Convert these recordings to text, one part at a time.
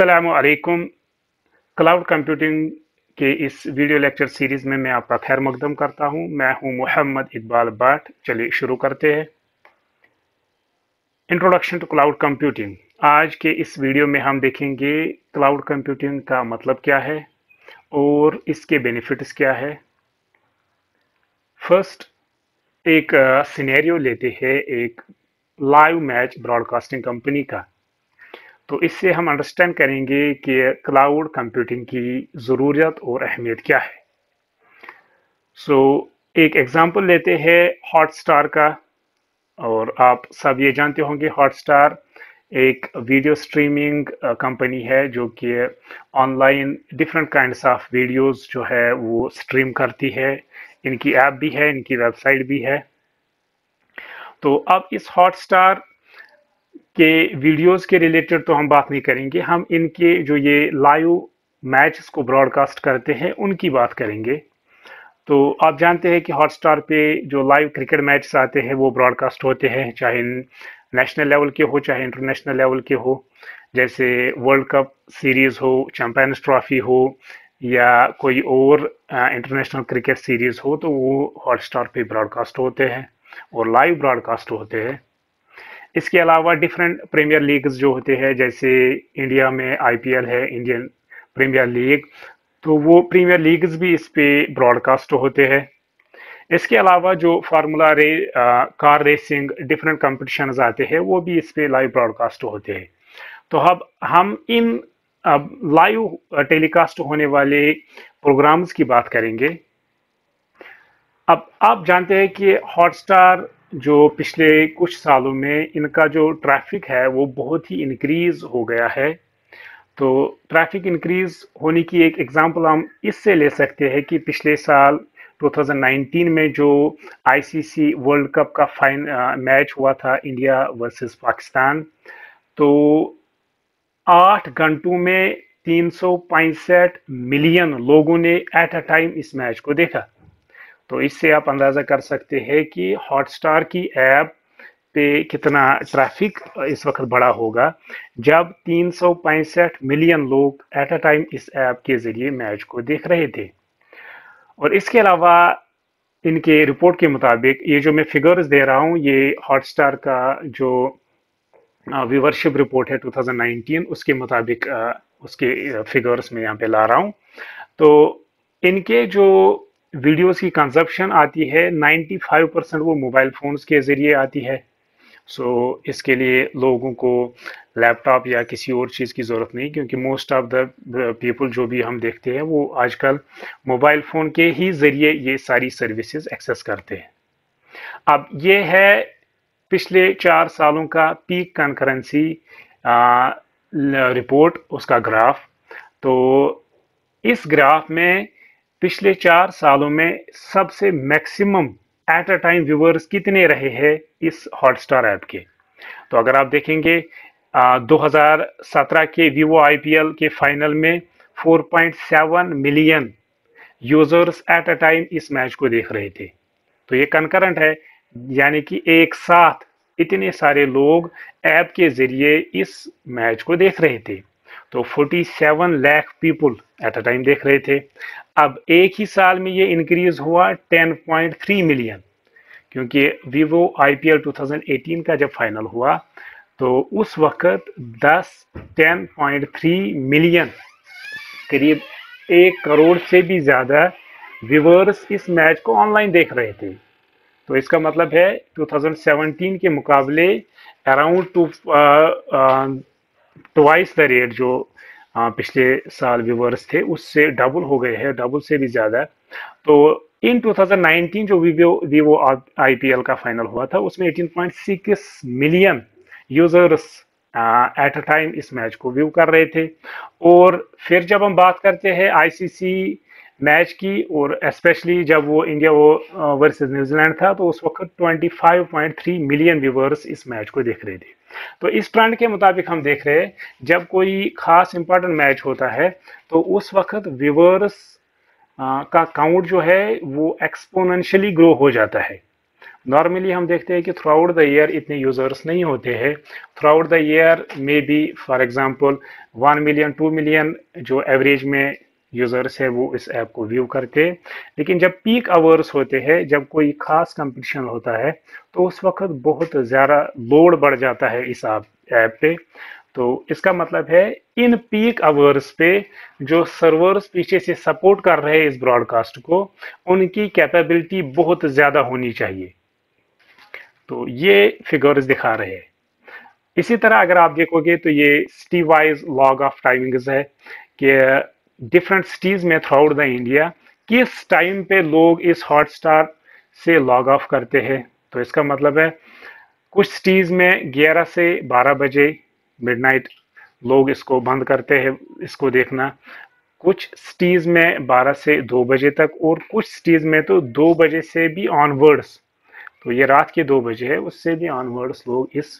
अल्लाम cloud computing के इस वीडियो लेक्चर सीरीज़ में मैं आपका खैर मकदम करता हूं मैं हूं मोहम्मद इकबाल भट्ट चलिए शुरू करते हैं इंट्रोडक्शन टू क्लाउड कंप्यूटिंग आज के इस वीडियो में हम देखेंगे क्लाउड कंप्यूटिंग का मतलब क्या है और इसके बेनिफिट्स क्या है फर्स्ट एक सिनेरियो uh, लेते हैं एक लाइव मैच ब्रॉडकास्टिंग कंपनी का तो इससे हम अंडरस्टैंड करेंगे कि क्लाउड कंप्यूटिंग की ज़रूरत और अहमियत क्या है सो so, एक एग्ज़ाम्पल लेते हैं हॉटस्टार का और आप सब ये जानते होंगे हॉटस्टार एक वीडियो स्ट्रीमिंग कंपनी है जो कि online different kind of videos जो है वो स्ट्रीम करती है इनकी ऐप भी है इनकी वेबसाइट भी है तो अब इस हॉटस्टार के वीडियोस के रिलेटेड तो हम बात नहीं करेंगे हम इनके जो ये लाइव मैच को ब्रॉडकास्ट करते हैं उनकी बात करेंगे तो आप जानते हैं कि हॉटस्टार पे जो लाइव क्रिकेट मैच आते हैं वो ब्रॉडकास्ट होते हैं चाहे नेशनल लेवल के हो चाहे इंटरनेशनल लेवल के हो जैसे वर्ल्ड कप सीरीज़ हो चैम्पियंस ट्रॉफी हो या कोई और इंटरनेशनल क्रिकेट सीरीज़ हो तो वो हॉटस्टार पे ब्रॉडकास्ट होते हैं और लाइव ब्रॉडकास्ट होते हैं इसके अलावा डिफरेंट प्रीमियर लीग्स जो होते हैं जैसे इंडिया में आईपीएल है इंडियन प्रीमियर लीग तो वो प्रीमियर लीग्स भी इस पर ब्रॉडकास्ट होते हैं इसके अलावा जो फार्मूला रे आ, कार रेसिंग डिफरेंट कंपटीशन आते हैं वो भी इस पर लाइव ब्रॉडकास्ट होते हैं तो अब हम इन लाइव टेलीकास्ट होने वाले प्रोग्राम्स की बात करेंगे अब आप जानते हैं कि हॉटस्टार जो पिछले कुछ सालों में इनका जो ट्रैफिक है वो बहुत ही इनक्रीज़ हो गया है तो ट्रैफिक इंक्रीज़ होने की एक एग्ज़ाम्पल हम इससे ले सकते हैं कि पिछले साल 2019 में जो आईसीसी वर्ल्ड कप का फाइन मैच हुआ था इंडिया वर्सेस पाकिस्तान तो आठ घंटों में तीन मिलियन लोगों ने एट अ टाइम इस मैच को देखा तो इससे आप अंदाज़ा कर सकते हैं कि हॉटस्टार की ऐप पे कितना ट्रैफिक इस वक्त बड़ा होगा जब तीन मिलियन लोग एट अ टाइम इस ऐप के ज़रिए मैच को देख रहे थे और इसके अलावा इनके रिपोर्ट के मुताबिक ये जो मैं फिगर्स दे रहा हूँ ये हॉटस्टार का जो व्यूवरशिप रिपोर्ट है 2019 उसके मुताबिक उसके फिगर्स में यहाँ पे ला रहा हूँ तो इनके जो वीडियोस की कंजप्शन आती है 95 परसेंट वो मोबाइल फ़ोन्स के ज़रिए आती है सो so, इसके लिए लोगों को लैपटॉप या किसी और चीज़ की ज़रूरत नहीं क्योंकि मोस्ट ऑफ द पीपल जो भी हम देखते हैं वो आजकल मोबाइल फ़ोन के ही ज़रिए ये सारी सर्विसेज एक्सेस करते हैं अब ये है पिछले चार सालों का पीक कॉन्करेंसी रिपोर्ट उसका ग्राफ तो इस ग्राफ में पिछले चार सालों में सबसे maximum at a time viewers कितने रहे हैं इस हॉटस्टार ऐप के तो अगर आप देखेंगे आ, 2017 के वीवो आईपीएल के फाइनल में 4.7 million users at a time इस मैच को देख रहे थे तो ये कंकरेंट है यानी कि एक साथ इतने सारे लोग ऐप के ज़रिए इस मैच को देख रहे थे तो 47 lakh people at a time देख रहे थे अब एक ही साल में ये इंक्रीज हुआ 10.3 मिलियन क्योंकि वीवो आई 2018 का जब फाइनल हुआ तो उस वक्त 10 10.3 मिलियन करीब एक करोड़ से भी ज़्यादा व्यूवर्स इस मैच को ऑनलाइन देख रहे थे तो इसका मतलब है 2017 के मुकाबले around two twice the rate जो हाँ, पिछले साल व्यूवर्स थे उससे डबल हो गए हैं डबल से भी ज़्यादा तो इन 2019 जो वीवो वीवो पी का फाइनल हुआ था उसमें 18.6 million users at a time इस मैच को व्यू कर रहे थे और फिर जब हम बात करते हैं आईसीसी मैच की और स्पेशली जब वो इंडिया वो वर्सेस न्यूजीलैंड था तो उस वक्त 25.3 मिलियन व्यूवर्स इस मैच को देख रहे थे तो इस ट्रेंड के मुताबिक हम देख रहे हैं जब कोई खास इंपॉर्टेंट मैच होता है तो उस वक्त व्यूवर्स का काउंट जो है वो एक्सपोनेंशियली ग्रो हो जाता है नॉर्मली हम देखते हैं कि थ्रू आउट द ईयर इतने यूज़र्स नहीं होते हैं throughout the year may be for example one million two million जो एवरेज में यूज़र्स है वो इस ऐप को व्यू करते लेकिन जब पीक आवर्स होते हैं जब कोई ख़ास कंपटीशन होता है तो उस वक्त बहुत ज़्यादा लोड बढ़ जाता है इस ऐप पे तो इसका मतलब है इन पीक आवर्स पे जो सर्वर्स पीछे से सपोर्ट कर रहे हैं इस ब्रॉडकास्ट को उनकी कैपेबिलिटी बहुत ज़्यादा होनी चाहिए तो ये फिगर्स दिखा रहे हैं इसी तरह अगर आप देखोगे तो ये स्टीवाइज लॉग ऑफ टाइमिंग्स है कि डिफरेंट सिटीज़ में थ्रू आउट द इंडिया किस टाइम पे लोग इस हॉट स्टार से लॉग ऑफ करते हैं तो इसका मतलब है कुछ सिटीज़ में 11 से 12 बजे मिडनाइट लोग इसको बंद करते हैं इसको देखना कुछ सिटीज़ में 12 से 2 बजे तक और कुछ सिटीज़ में तो 2 बजे से भी ऑनवर्ड्स तो ये रात के 2 बजे है उससे भी ऑनवर्ड्स लोग इस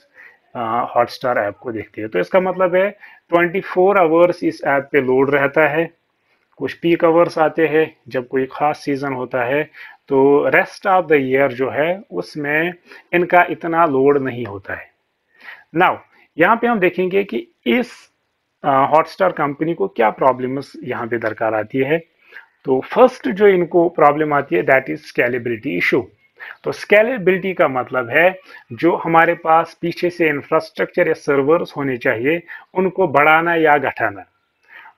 हॉटस्टार ऐप को देखती है तो इसका मतलब है 24 फोर आवर्स इस ऐप पे लोड रहता है कुछ पीक आवर्स आते हैं जब कोई ख़ास सीज़न होता है तो रेस्ट ऑफ द ईयर जो है उसमें इनका इतना लोड नहीं होता है नाउ यहाँ पे हम देखेंगे कि इस हॉटस्टार कंपनी को क्या प्रॉब्लम्स यहाँ पे दरकार आती है तो फर्स्ट जो इनको प्रॉब्लम आती है दैट इज़ स्केलेबिलिटी इशू तो स्केलेबिलिटी का मतलब है जो हमारे पास पीछे से इंफ्रास्ट्रक्चर या सर्वर्स होने चाहिए उनको बढ़ाना या घटाना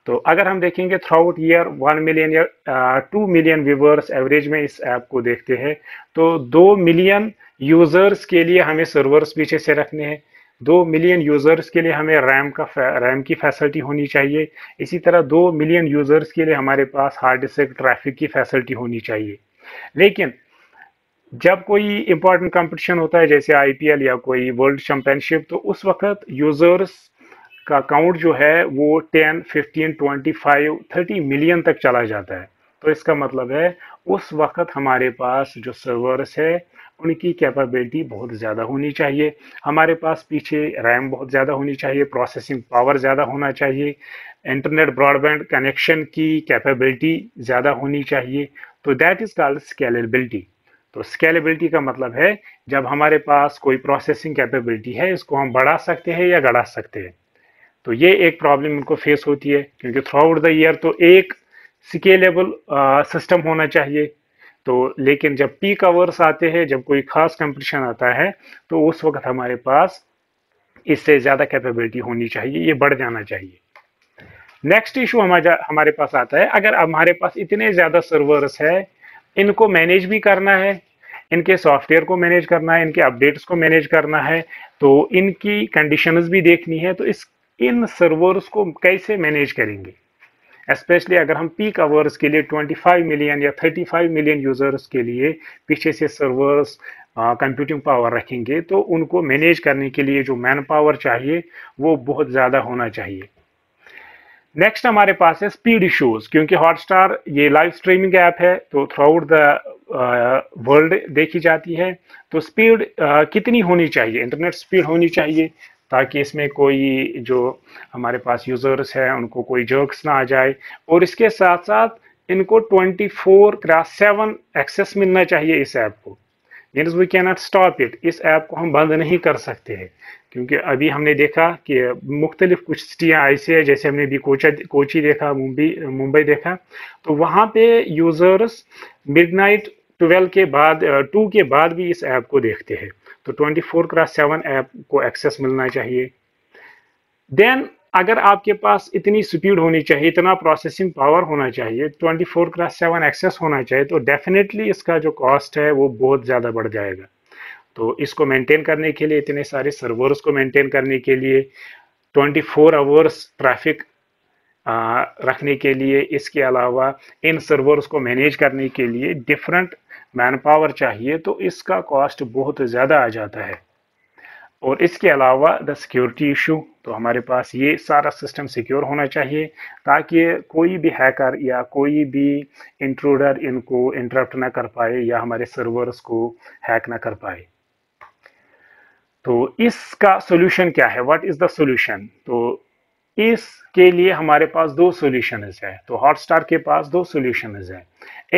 तो अगर हम देखेंगे throughout year one million या टू मिलियन व्यूवर्स एवरेज में इस ऐप को देखते हैं तो दो मिलियन यूज़र्स के लिए हमें सर्वर्स पीछे से रखने हैं दो मिलियन यूज़र्स के लिए हमें रैम का रैम की फैसिलिटी होनी चाहिए इसी तरह दो मिलियन यूज़र्स के लिए हमारे पास हार्ड डिस्क ट्रैफिक की फैसिलिटी होनी चाहिए लेकिन जब कोई इंपॉर्टेंट कंपटीशन होता है जैसे आईपीएल या कोई वर्ल्ड चैंपियनशिप तो उस वक्त यूज़र्स का काउंट जो है वो 10, 15, 25, 30 मिलियन तक चला जाता है तो इसका मतलब है उस वक्त हमारे पास जो सर्वर्स है उनकी कैपेबिलिटी बहुत ज़्यादा होनी चाहिए हमारे पास पीछे रैम बहुत ज़्यादा होनी चाहिए प्रोसेसिंग पावर ज़्यादा होना चाहिए इंटरनेट ब्रॉडबैंड कनेक्शन की कैपेबिलिटी ज़्यादा होनी चाहिए तो दैट इज़ कॉल्ड स्केलेबिलिटी तो स्केलेबिलिटी का मतलब है जब हमारे पास कोई प्रोसेसिंग कैपेबिलिटी है इसको हम बढ़ा सकते हैं या गढ़ा सकते हैं तो ये एक प्रॉब्लम उनको फेस होती है क्योंकि थ्रू आउट द ईयर तो एक स्केलेबल सिस्टम होना चाहिए तो लेकिन जब पीक आवर्स आते हैं जब कोई खास कंपटीशन आता है तो उस वक्त हमारे पास इससे ज़्यादा कैपेबिलिटी होनी चाहिए ये बढ़ जाना चाहिए नेक्स्ट इशू हमारे पास आता है अगर हमारे पास इतने ज़्यादा सर्वर्स है इनको मैनेज भी करना है इनके सॉफ्टवेयर को मैनेज करना है इनके अपडेट्स को मैनेज करना है तो इनकी कंडीशंस भी देखनी है तो इस इन सर्वर्स को कैसे मैनेज करेंगे स्पेशली अगर हम पीक आवर्स के लिए 25 मिलियन या 35 मिलियन यूज़र्स के लिए पीछे से सर्वर्स कंप्यूटिंग पावर रखेंगे तो उनको मैनेज करने के लिए जो मैन पावर चाहिए वो बहुत ज़्यादा होना चाहिए नेक्स्ट हमारे पास है स्पीड इशूज क्योंकि हॉटस्टार ये लाइव स्ट्रीमिंग ऐप है तो थ्रू आउट द वर्ल्ड देखी जाती है तो स्पीड uh, कितनी होनी चाहिए इंटरनेट स्पीड होनी चाहिए ताकि इसमें कोई जो हमारे पास यूज़र्स हैं उनको कोई जर्क्स ना आ जाए और इसके साथ साथ इनको 24 फोर क्रास सेवन एक्सेस मिलना चाहिए इस ऐप को means we can not stop it इस ऐप को हम बंद नहीं कर सकते हैं क्योंकि अभी हमने देखा कि मुख्तलिफ कुछ सिटियाँ ऐसी है जैसे हमने अभी कोचा कोची देखा मुंबई मुंबई देखा तो वहाँ पे यूज़र्स मिड नाइट ट्वेल्व के बाद टू के बाद भी इस ऐप को देखते हैं तो twenty four cross seven app को एक्सेस मिलना चाहिए देन अगर आपके पास इतनी स्पीड होनी चाहिए इतना प्रोसेसिंग पावर होना चाहिए 24 फोर क्रास सेवन एक्सेस होना चाहिए तो डेफिनेटली इसका जो कॉस्ट है वो बहुत ज़्यादा बढ़ जाएगा तो इसको मेंटेन करने के लिए इतने सारे सर्वर्स को मेंटेन करने के लिए 24 फोर आवर्स ट्रैफिक रखने के लिए इसके अलावा इन सर्वर्स को मैनेज करने के लिए डिफरेंट मैन पावर चाहिए तो इसका कॉस्ट बहुत ज़्यादा आ जाता है और इसके अलावा द सिक्योरिटी इशू तो हमारे पास ये सारा सिस्टम सिक्योर होना चाहिए ताकि कोई भी हैकर या कोई भी इंट्रोडर इनको इंटरप्ट ना कर पाए या हमारे सर्वर्स को हैक ना कर पाए तो इसका सॉल्यूशन क्या है व्हाट इज़ द सॉल्यूशन तो इसके लिए हमारे पास दो सोल्यूशन है तो हॉटस्टार के पास दो सोल्यूशन है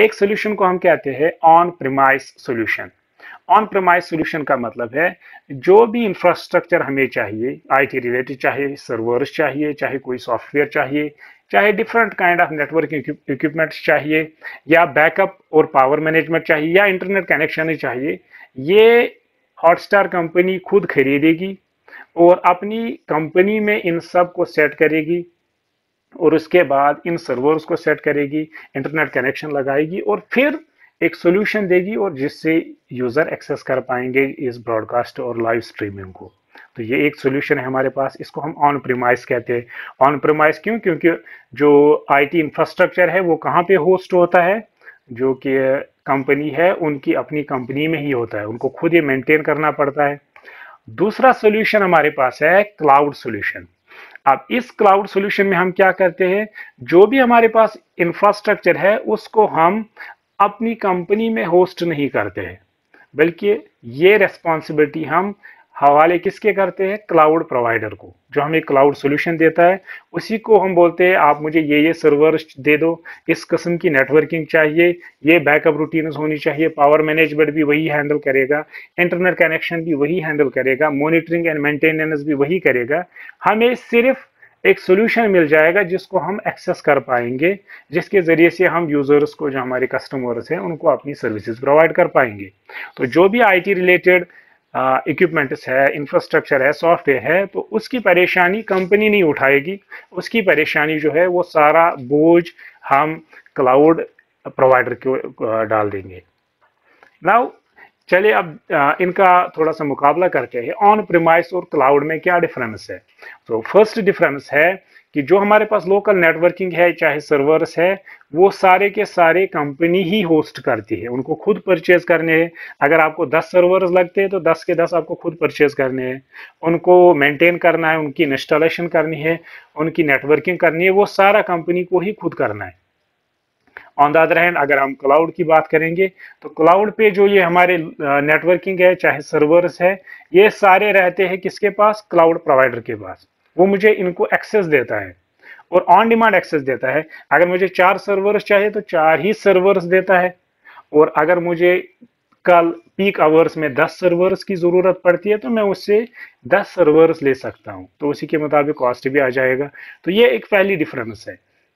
एक सोल्यूशन को हम कहते हैं on premise solution on premise solution का मतलब है जो भी इंफ्रास्ट्रक्चर हमें चाहिए आईटी रिलेटेड चाहे सर्वर्स चाहिए चाहे कोई सॉफ्टवेयर चाहिए चाहे different kind of network equipments चाहिए या बैकअप और पावर मैनेजमेंट चाहिए या इंटरनेट कनेक्शन ही चाहिए ये हॉटस्टार कंपनी खुद खरीदेगी और अपनी कंपनी में इन सब को सेट करेगी और उसके बाद इन सर्वर्स को सेट करेगी इंटरनेट कनेक्शन लगाएगी और फिर एक सोल्यूशन देगी और जिससे यूज़र एक्सेस कर पाएंगे इस ब्रॉडकास्ट और लाइव स्ट्रीमिंग को तो ये एक सोल्यूशन है हमारे पास इसको हम ऑन प्रीमाइस कहते हैं ऑन प्रीमाइस क्यों क्योंकि जो आईटी इंफ्रास्ट्रक्चर है वो कहाँ पे होस्ट होता है जो कि कंपनी है उनकी अपनी कंपनी में ही होता है उनको खुद ये मेंटेन करना पड़ता है दूसरा सोल्यूशन हमारे पास है क्लाउड सोल्यूशन अब इस क्लाउड सोल्यूशन में हम क्या करते हैं जो भी हमारे पास इंफ्रास्ट्रक्चर है उसको हम अपनी कंपनी में होस्ट नहीं करते हैं बल्कि ये रेस्पॉन्सिबिलिटी हम हवाले किसके करते हैं क्लाउड प्रोवाइडर को जो हमें क्लाउड सोल्यूशन देता है उसी को हम बोलते हैं आप मुझे ये ये सर्वर दे दो इस किस्म की नेटवर्किंग चाहिए ये बैकअप रूटीन्स होनी चाहिए पावर मैनेजमेंट भी वही हैंडल करेगा इंटरनेट कनेक्शन भी वही हैंडल करेगा मॉनिटरिंग एंड मेंटेनेंस भी वही करेगा हमें सिर्फ एक सोल्यूशन मिल जाएगा जिसको हम एक्सेस कर पाएंगे जिसके ज़रिए से हम यूज़र्स को जो हमारे कस्टमर्स हैं उनको अपनी सर्विसेज प्रोवाइड कर पाएंगे तो जो भी आईटी रिलेटेड इक्विपमेंट्स है इंफ्रास्ट्रक्चर है सॉफ्टवेयर है तो उसकी परेशानी कंपनी नहीं उठाएगी उसकी परेशानी जो है वो सारा बोझ हम क्लाउड प्रोवाइडर को डाल देंगे नाउ चलिए अब इनका थोड़ा सा मुकाबला करते हैं ऑन प्रिमाइस और क्लाउड में क्या डिफरेंस है तो फर्स्ट डिफरेंस है कि जो हमारे पास लोकल नेटवर्किंग है चाहे सर्वर्स है वो सारे के सारे कंपनी ही होस्ट करती है उनको खुद परचेज करने हैं अगर आपको 10 सर्वर्स लगते हैं तो 10 के 10 आपको खुद परचेज करने हैं उनको मेंटेन करना है उनकी इंस्टॉलेशन करनी है उनकी नेटवर्किंग करनी है वो सारा कंपनी को ही खुद करना है ऑन द अदर हैंड अगर हम क्लाउड की बात करेंगे तो क्लाउड पे जो ये हमारे नेटवर्किंग है चाहे सर्वर्स है ये सारे रहते हैं किसके पास क्लाउड प्रोवाइडर के पास वो मुझे इनको एक्सेस देता है और ऑन डिमांड एक्सेस देता है अगर मुझे चार सर्वर्स चाहिए तो चार ही सर्वर्स देता है और अगर मुझे कल पीक आवर्स में 10 सर्वर्स की ज़रूरत पड़ती है तो मैं उससे 10 सर्वर्स ले सकता हूँ तो उसी के मुताबिक कॉस्ट भी आ जाएगा तो ये एक पहली डिफरेंस है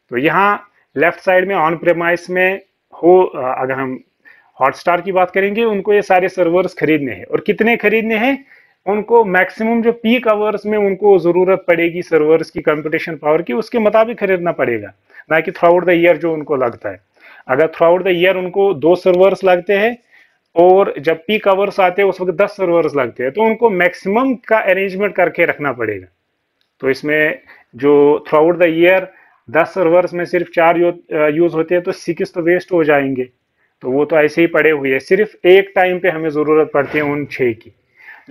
तो यहाँ लेफ्ट साइड में ऑन प्रेमाइस में हो अगर हम हॉटस्टार की बात करेंगे उनको ये सारे सर्वर्स खरीदने हैं और कितने खरीदने हैं उनको मैक्सिमम जो पीक आवर्स में उनको ज़रूरत पड़ेगी सर्वर्स की कंपटीशन पावर की उसके मुताबिक खरीदना पड़ेगा ना कि थ्रू आउट द ईयर जो उनको लगता है अगर थ्रू आउट द ईयर उनको दो सर्वर्स लगते हैं और जब पीक आवर्स आते हैं उस वक्त दस सर्वर्स लगते हैं तो उनको मैक्सिमम का अरेंजमेंट करके रखना पड़ेगा तो इसमें जो थ्रू आउट द ईयर दस सर्वर्स में सिर्फ चार यूज होते हैं तो सिक्स तो वेस्ट हो जाएंगे तो वो तो ऐसे ही पड़े हुए हैं सिर्फ एक टाइम पे हमें ज़रूरत पड़ती है उन छः की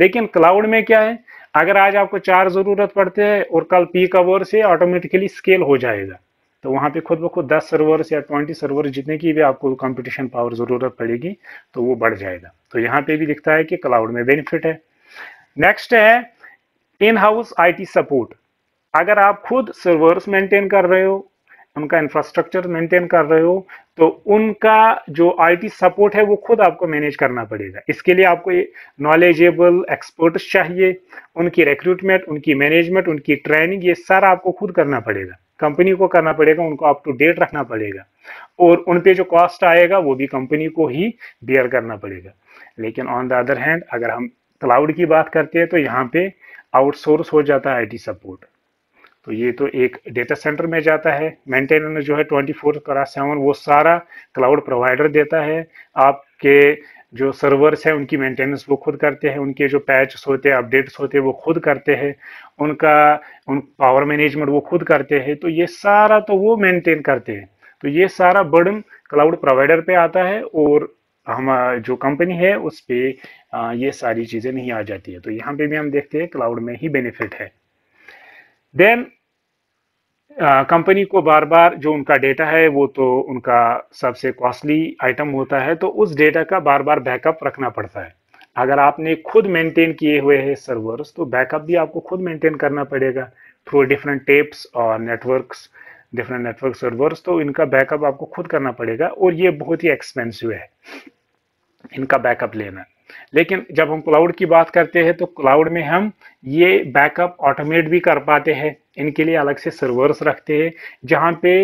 लेकिन क्लाउड में क्या है अगर आज आपको चार ज़रूरत पड़ते हैं और कल पीक आवर से ऑटोमेटिकली स्केल हो जाएगा तो वहाँ पे खुद ब खुद दस सर्वर्स या ट्वेंटी सर्वर जितने की भी आपको कंपटीशन पावर ज़रूरत पड़ेगी तो वो बढ़ जाएगा तो यहाँ पे भी दिखता है कि क्लाउड में बेनिफिट है नेक्स्ट है इन हाउस आईटी सपोर्ट अगर आप खुद सर्वर्स मेंटेन कर रहे हो उनका इंफ्रास्ट्रक्चर मेंटेन कर रहे हो तो उनका जो आईटी सपोर्ट है वो खुद आपको मैनेज करना पड़ेगा इसके लिए आपको नॉलेजेबल एक्सपर्ट्स चाहिए उनकी रिक्रूटमेंट उनकी मैनेजमेंट उनकी ट्रेनिंग ये सारा आपको खुद करना पड़ेगा कंपनी को करना पड़ेगा उनको अप टू डेट रखना पड़ेगा और उन पे जो कॉस्ट आएगा वो भी कंपनी को ही बेयर करना पड़ेगा लेकिन ऑन द अदर हैंड अगर हम क्लाउड की बात करते हैं तो यहाँ पे आउटसोर्स हो जाता है आईटी सपोर्ट तो ये तो एक डेटा सेंटर में जाता है मेंटेनेंस जो है ट्वेंटी फोर करा सेवन वो सारा क्लाउड प्रोवाइडर देता है आपके जो सर्वर्स हैं उनकी मेंटेनेंस वो खुद करते हैं उनके जो पैचेस होते हैं अपडेट्स होते हैं वो खुद करते हैं उनका उन पावर मैनेजमेंट वो खुद करते हैं तो ये सारा तो वो मेंटेन करते हैं तो ये सारा बर्डन क्लाउड प्रोवाइडर पे आता है और हम जो कंपनी है उस पर ये सारी चीज़ें नहीं आ जाती है तो यहाँ पे भी हम देखते हैं क्लाउड में ही बेनिफिट है देन कंपनी को बार बार जो उनका डेटा है वो तो उनका सबसे कॉस्टली आइटम होता है तो उस डेटा का बार बार बैकअप रखना पड़ता है अगर आपने खुद मेंटेन किए हुए हैं सर्वर्स तो बैकअप भी आपको खुद मेंटेन करना पड़ेगा थ्रू डिफरेंट टेप्स और नेटवर्क्स डिफरेंट नेटवर्क सर्वर्स तो इनका बैकअप आपको खुद करना पड़ेगा और ये बहुत ही एक्सपेंसिव है इनका बैकअप लेना लेकिन जब हम क्लाउड की बात करते हैं तो क्लाउड में हम ये बैकअप ऑटोमेट भी कर पाते हैं इनके लिए अलग से सर्वर्स रखते हैं जहाँ पे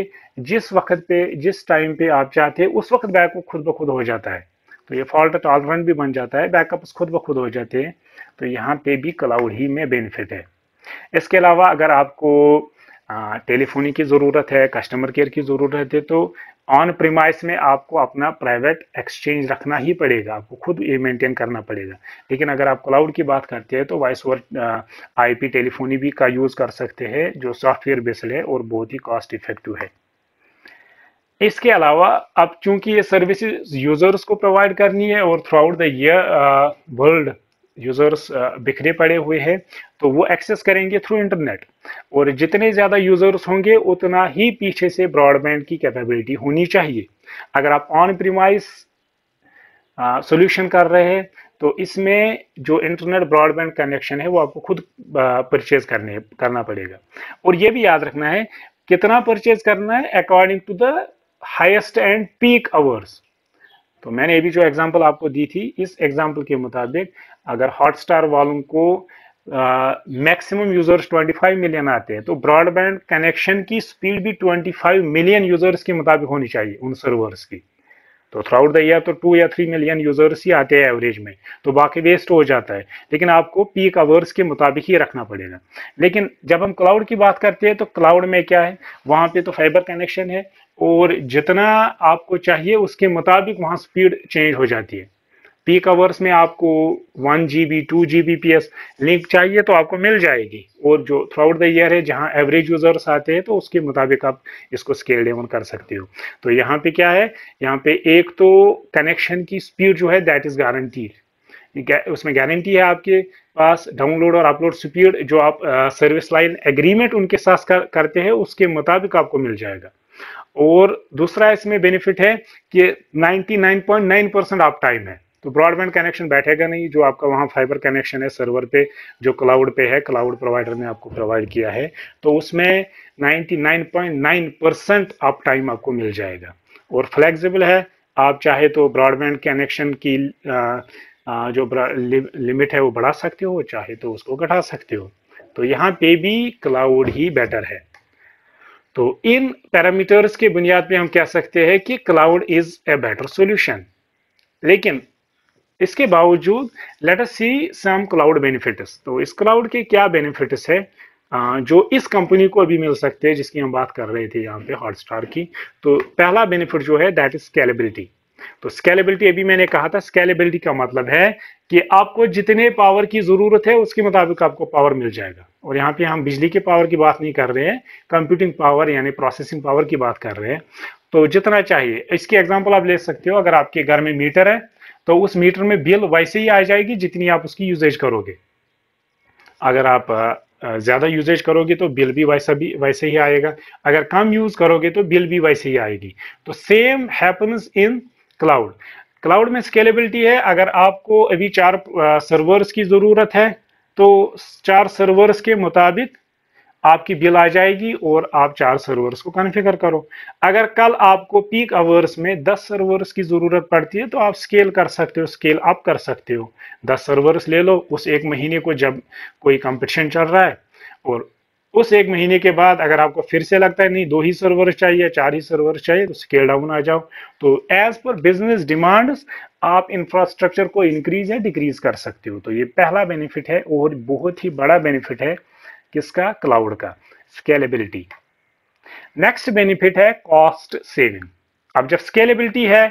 जिस वक्त पे जिस टाइम पे आप चाहते हैं उस वक्त बैकअप खुद ब खुद हो जाता है तो ये फॉल्ट टॉलरेंट भी बन जाता है बैकअप खुद ब खुद हो जाते हैं तो यहाँ पे भी क्लाउड ही में बेनिफिट है इसके अलावा अगर आपको टेलीफोनी की ज़रूरत है कस्टमर केयर की ज़रूरत है तो ऑन प्रीमाइस में आपको अपना प्राइवेट एक्सचेंज रखना ही पड़ेगा आपको खुद ये मेंटेन करना पड़ेगा लेकिन अगर आप क्लाउड की बात करते हैं तो वॉइस ओवर आईपी टेलीफोनी भी का यूज़ कर सकते हैं जो सॉफ्टवेयर बेस्ड है और बहुत ही कॉस्ट इफेक्टिव है इसके अलावा अब चूंकि ये सर्विसेज यूज़र्स को प्रोवाइड करनी है और throughout the year world users uh, बिखरे पड़े हुए हैं तो वो एक्सेस करेंगे थ्रू इंटरनेट और जितने ज़्यादा यूज़र्स होंगे उतना ही पीछे से ब्रॉडबैंड की कैपेबिलिटी होनी चाहिए अगर आप ऑन प्रीमाइस सोल्यूशन कर रहे हैं तो इसमें जो इंटरनेट ब्रॉडबैंड कनेक्शन है वो आपको खुद परचेज uh, करने करना पड़ेगा और ये भी याद रखना है कितना परचेज करना है according to the highest and peak hours तो मैंने अभी जो एग्जांपल आपको दी थी इस एग्जांपल के मुताबिक अगर हॉटस्टार वालों को मैक्सिमम यूजर्स 25 मिलियन आते हैं तो ब्रॉडबैंड कनेक्शन की स्पीड भी 25 मिलियन यूजर्स के मुताबिक होनी चाहिए उन सर्वर्स की तो थ्रू आउट द ईयर तो टू या थ्री मिलियन यूजर्स ही आते हैं एवरेज में तो बाकी वेस्ट हो जाता है लेकिन आपको पीक आवर्स के मुताबिक ही रखना पड़ेगा लेकिन जब हम क्लाउड की बात करते हैं तो क्लाउड में क्या है वहाँ पे तो फाइबर कनेक्शन है और जितना आपको चाहिए उसके मुताबिक वहाँ स्पीड चेंज हो जाती है पीक आवर्स में आपको one G B two G B P S link चाहिए तो आपको मिल जाएगी और जो थ्रू आउट द ईयर है जहाँ एवरेज यूजर्स आते हैं तो उसके मुताबिक आप इसको स्केल डाउन कर सकते हो तो यहाँ पे क्या है यहाँ पे एक तो कनेक्शन की स्पीड जो है दैट इज़ गारंटीड उसमें गारंटी है आपके पास डाउनलोड और अपलोड स्पीड जो आप सर्विस लाइन एग्रीमेंट उनके साथ कर, करते हैं उसके मुताबिक आपको मिल जाएगा और दूसरा इसमें बेनिफिट है कि 99.9 परसेंट आप टाइम है तो ब्रॉडबैंड कनेक्शन बैठेगा नहीं जो आपका वहाँ फाइबर कनेक्शन है सर्वर पे जो क्लाउड पे है क्लाउड प्रोवाइडर ने आपको प्रोवाइड किया है तो उसमें 99.9 परसेंट आप टाइम आपको मिल जाएगा और फ्लेक्सिबल है आप चाहे तो ब्रॉडबैंड कनेक्शन की आ, आ, जो लिमिट है वो बढ़ा सकते हो चाहे तो उसको घटा सकते हो तो यहाँ पे भी क्लाउड ही बेटर है तो इन पैरामीटर्स के बुनियाद पे हम कह सकते हैं कि cloud is a better solution लेकिन इसके बावजूद let see some cloud benefits तो इस क्लाउड के क्या बेनिफिट्स है जो इस कंपनी को अभी मिल सकते हैं जिसकी हम बात कर रहे थे यहाँ पे हॉटस्टार की तो पहला बेनिफिट जो है दैट इज स्केलेबिलिटी तो स्केलेबिलिटी अभी मैंने कहा था स्केलेबिलिटी का मतलब है कि आपको जितने पावर की ज़रूरत है उसके मुताबिक आपको पावर मिल जाएगा और यहाँ पे हम बिजली के पावर की बात नहीं कर रहे हैं कंप्यूटिंग पावर यानी प्रोसेसिंग पावर की बात कर रहे हैं तो जितना चाहिए इसकी एग्जाम्पल आप ले सकते हो अगर आपके घर में मीटर है तो उस मीटर में बिल वैसे ही आ जाएगी जितनी आप उसकी यूजेज करोगे अगर आप ज़्यादा यूजेज करोगे तो बिल भी वैसा भी वैसे ही आएगा अगर कम यूज़ करोगे तो बिल भी वैसे ही आएगी तो same happens in cloud cloud में स्केलेबिलिटी है अगर आपको अभी चार सर्वर्स की ज़रूरत है तो चार सर्वर्स के मुताबिक आपकी बिल आ जाएगी और आप चार सर्वर्स को कॉन्फ़िगर करो अगर कल आपको पीक आवर्स में 10 सर्वर्स की ज़रूरत पड़ती है तो आप स्केल कर सकते हो स्केल अप कर सकते हो 10 सर्वर्स ले लो उस एक महीने को जब कोई कंपटीशन चल रहा है और उस एक महीने के बाद अगर आपको फिर से लगता है नहीं दो ही सर्वर चाहिए चार ही सर्वर चाहिए तो स्केल डाउन आ जाओ तो एज पर बिजनेस डिमांड्स आप इंफ्रास्ट्रक्चर को इंक्रीज या डिक्रीज कर सकते हो तो ये पहला बेनिफिट है और बहुत ही बड़ा बेनिफिट है किसका क्लाउड का स्केलेबिलिटी नेक्स्ट बेनिफिट है कॉस्ट सेविंग अब जब स्केलेबिलिटी है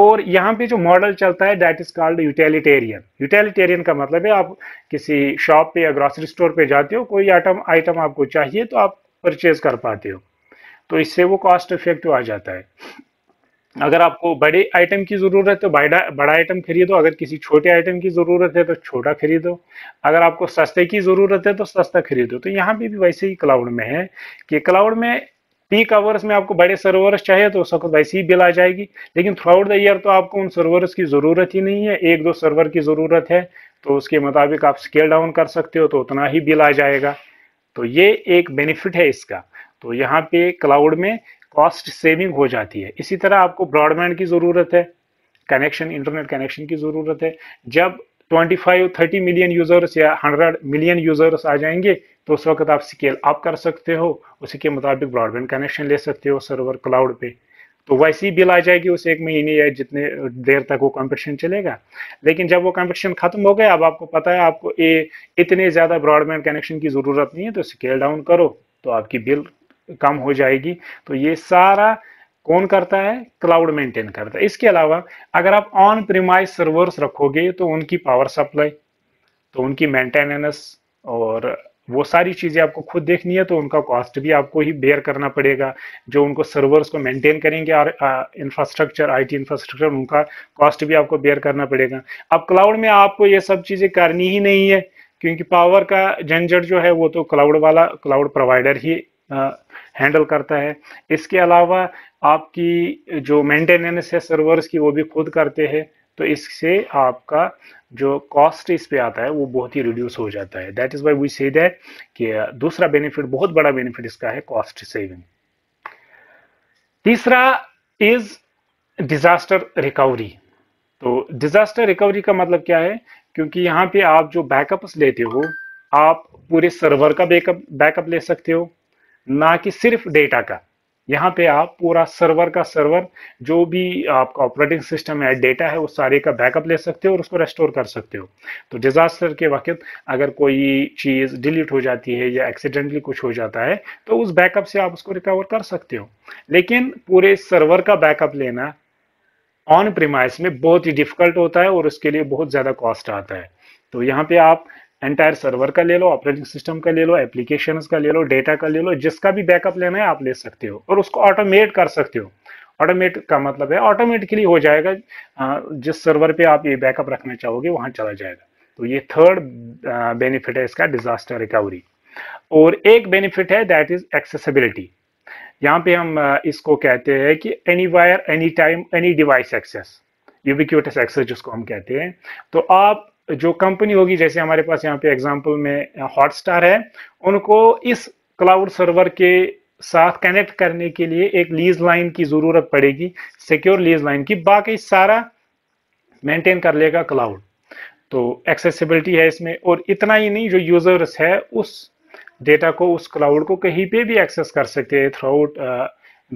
और यहाँ पे जो मॉडल चलता है that is called utilitarian utilitarian का मतलब है आप किसी शॉप पे या ग्रॉसरी स्टोर पे जाते हो कोई आइटम आइटम आपको चाहिए तो आप परचेज कर पाते हो तो इससे वो कॉस्ट इफेक्टिव तो आ जाता है अगर आपको बड़े आइटम की ज़रूरत है तो बड़ा बड़ा आइटम खरीदो अगर किसी छोटे आइटम की ज़रूरत है तो छोटा खरीदो अगर आपको सस्ते की ज़रूरत है तो सस्ता खरीदो तो यहाँ पे भी वैसे ही क्लाउड में है कि क्लाउड में पीक आवर्स में आपको बड़े सर्वर्स चाहिए तो उस वक्त वैसे ही बिल आ जाएगी लेकिन थ्रू आउट द ईयर तो आपको उन सर्वर्स की ज़रूरत ही नहीं है एक दो सर्वर की ज़रूरत है तो उसके मुताबिक आप स्केल डाउन कर सकते हो तो उतना ही बिल आ जाएगा तो ये एक बेनिफिट है इसका तो यहाँ पे क्लाउड में कॉस्ट सेविंग हो जाती है इसी तरह आपको ब्रॉडबैंड की ज़रूरत है कनेक्शन इंटरनेट कनेक्शन की ज़रूरत है जब 25 30 मिलियन यूज़र्स या 100 मिलियन यूज़र्स आ जाएंगे तो उस वक्त आप स्केल अप कर सकते हो उसी के मुताबिक ब्रॉडबैंड कनेक्शन ले सकते हो सर्वर क्लाउड पे तो वैसे ही बिल आ जाएगी उस एक महीने या जितने देर तक वो कंपटिशन चलेगा लेकिन जब वो कंपटिशन खत्म हो गया अब आपको पता है आपको ए, इतने ज़्यादा ब्रॉडबैंड कनेक्शन की ज़रूरत नहीं है तो स्केल डाउन करो तो आपकी बिल कम हो जाएगी तो ये सारा कौन करता है क्लाउड मेंटेन करता है इसके अलावा अगर आप ऑन प्रीमाइज सर्वर्स रखोगे तो उनकी पावर सप्लाई तो उनकी मेंटेनेंस और वो सारी चीज़ें आपको खुद देखनी है तो उनका कॉस्ट भी आपको ही बेयर करना पड़ेगा जो उनको सर्वर्स को मेंटेन करेंगे और इंफ्रास्ट्रक्चर आईटी इंफ्रास्ट्रक्चर उनका कॉस्ट भी आपको बेयर करना पड़ेगा अब क्लाउड में आपको ये सब चीज़ें करनी ही नहीं है क्योंकि पावर का झंझट जो है वो तो क्लाउड वाला क्लाउड प्रोवाइडर ही हैंडल करता है इसके अलावा आपकी जो मेंटेनेंस है सर्वर्स की वो भी खुद करते हैं तो इससे आपका जो कॉस्ट इस पे आता है वो बहुत ही रिड्यूस हो जाता है that is why we say that कि दूसरा बेनिफिट बहुत बड़ा बेनिफिट इसका है कॉस्ट सेविंग तीसरा इज डिजास्टर रिकवरी तो डिजास्टर रिकवरी का मतलब क्या है क्योंकि यहाँ पे आप जो बैकअप्स लेते हो आप पूरे सर्वर का बैकअप बैकअप ले सकते हो ना कि सिर्फ डेटा का यहाँ पे आप पूरा सर्वर का सर्वर जो भी आपका ऑपरेटिंग सिस्टम है डेटा है वो सारे का बैकअप ले सकते हो और उसको रेस्टोर कर सकते हो तो डिज़ास्टर के वक्त अगर कोई चीज़ डिलीट हो जाती है या एक्सीडेंटली कुछ हो जाता है तो उस बैकअप से आप उसको रिकवर कर सकते हो लेकिन पूरे सर्वर का बैकअप लेना ऑन प्रीमाइस में बहुत ही डिफ़िकल्ट होता है और उसके लिए बहुत ज़्यादा कॉस्ट आता है तो यहाँ पे आप एंटायर सर्वर का ले लो ऑपरेटिंग सिस्टम का ले लो एप्लीकेशन का ले लो डेटा का ले लो जिसका भी बैकअप लेना है आप ले सकते हो और उसको ऑटोमेट कर सकते हो ऑटोमेट का मतलब है ऑटोमेटिकली हो जाएगा जिस सर्वर पे आप ये बैकअप रखना चाहोगे वहाँ चला जाएगा तो ये थर्ड बेनिफिट है इसका डिजास्टर रिकवरी और एक बेनिफिट है दैट इज एक्सेसिबिलिटी यहाँ पे हम इसको कहते हैं कि anywhere any time any device access ubiquitous access जिसको हम कहते हैं तो आप जो कंपनी होगी जैसे हमारे पास यहाँ पे एग्जांपल में हॉटस्टार है उनको इस क्लाउड सर्वर के साथ कनेक्ट करने के लिए एक लीज लाइन की ज़रूरत पड़ेगी सिक्योर लीज लाइन की बाकी सारा मेंटेन कर लेगा क्लाउड तो एक्सेसिबिलिटी है इसमें और इतना ही नहीं जो यूज़र्स है उस डेटा को उस क्लाउड को कहीं पे भी एक्सेस कर सकते हैं थ्रू आउट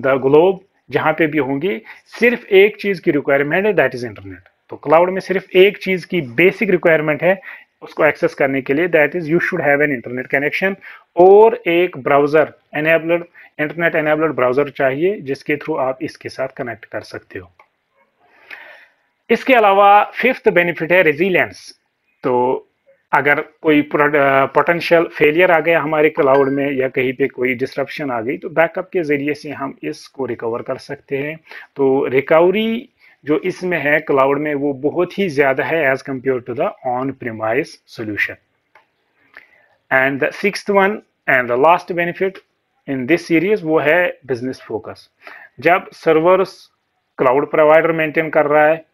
द ग्लोब जहाँ पे भी होंगी सिर्फ एक चीज़ की रिक्वायरमेंट है दैट इज़ इंटरनेट तो क्लाउड में सिर्फ एक चीज़ की बेसिक रिक्वायरमेंट है उसको एक्सेस करने के लिए that is you should have an internet connection और एक browser enabled internet enabled browser चाहिए जिसके थ्रू आप इसके साथ कनेक्ट कर सकते हो इसके अलावा फिफ्थ बेनिफिट है रेजिलेंस तो अगर कोई पोटेंशियल फेलियर आ गया हमारे क्लाउड में या कहीं पे कोई डिस्ट्रप्शन आ गई तो बैकअप के ज़रिए से हम इसको रिकवर कर सकते हैं तो रिकवरी जो इसमें है क्लाउड में वो बहुत ही ज़्यादा है as compare to the on premise solution and the six one and the last benefit in this series वो है बिजनेस फोकस जब सर्वर्स क्लाउड प्रोवाइडर मेंटेन कर रहा है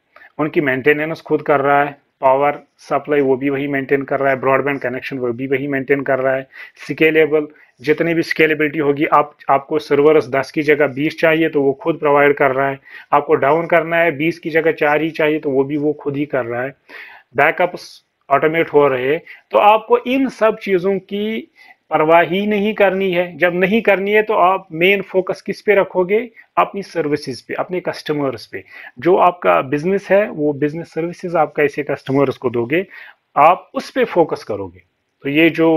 उनकी मेंटेनेंस खुद कर रहा है पावर सप्लाई वो भी वही मेंटेन कर रहा है ब्रॉडबैंड कनेक्शन वो भी वही मेंटेन कर रहा है स्केलेबल जितनी भी स्केलेबिलिटी होगी आप आपको सर्वरस 10 की जगह 20 चाहिए तो वो खुद प्रोवाइड कर रहा है आपको डाउन करना है 20 की जगह चार ही चाहिए तो वो भी वो खुद ही कर रहा है बैकअप्स ऑटोमेट हो रहे तो आपको इन सब चीज़ों की परवाह ही नहीं करनी है जब नहीं करनी है तो आप मेन फोकस किस पे रखोगे अपनी सर्विसेज पे अपने कस्टमर्स पे जो आपका बिजनेस है वो बिजनेस सर्विसेज आप कैसे कस्टमर्स को दोगे आप उस पर फोकस करोगे तो ये जो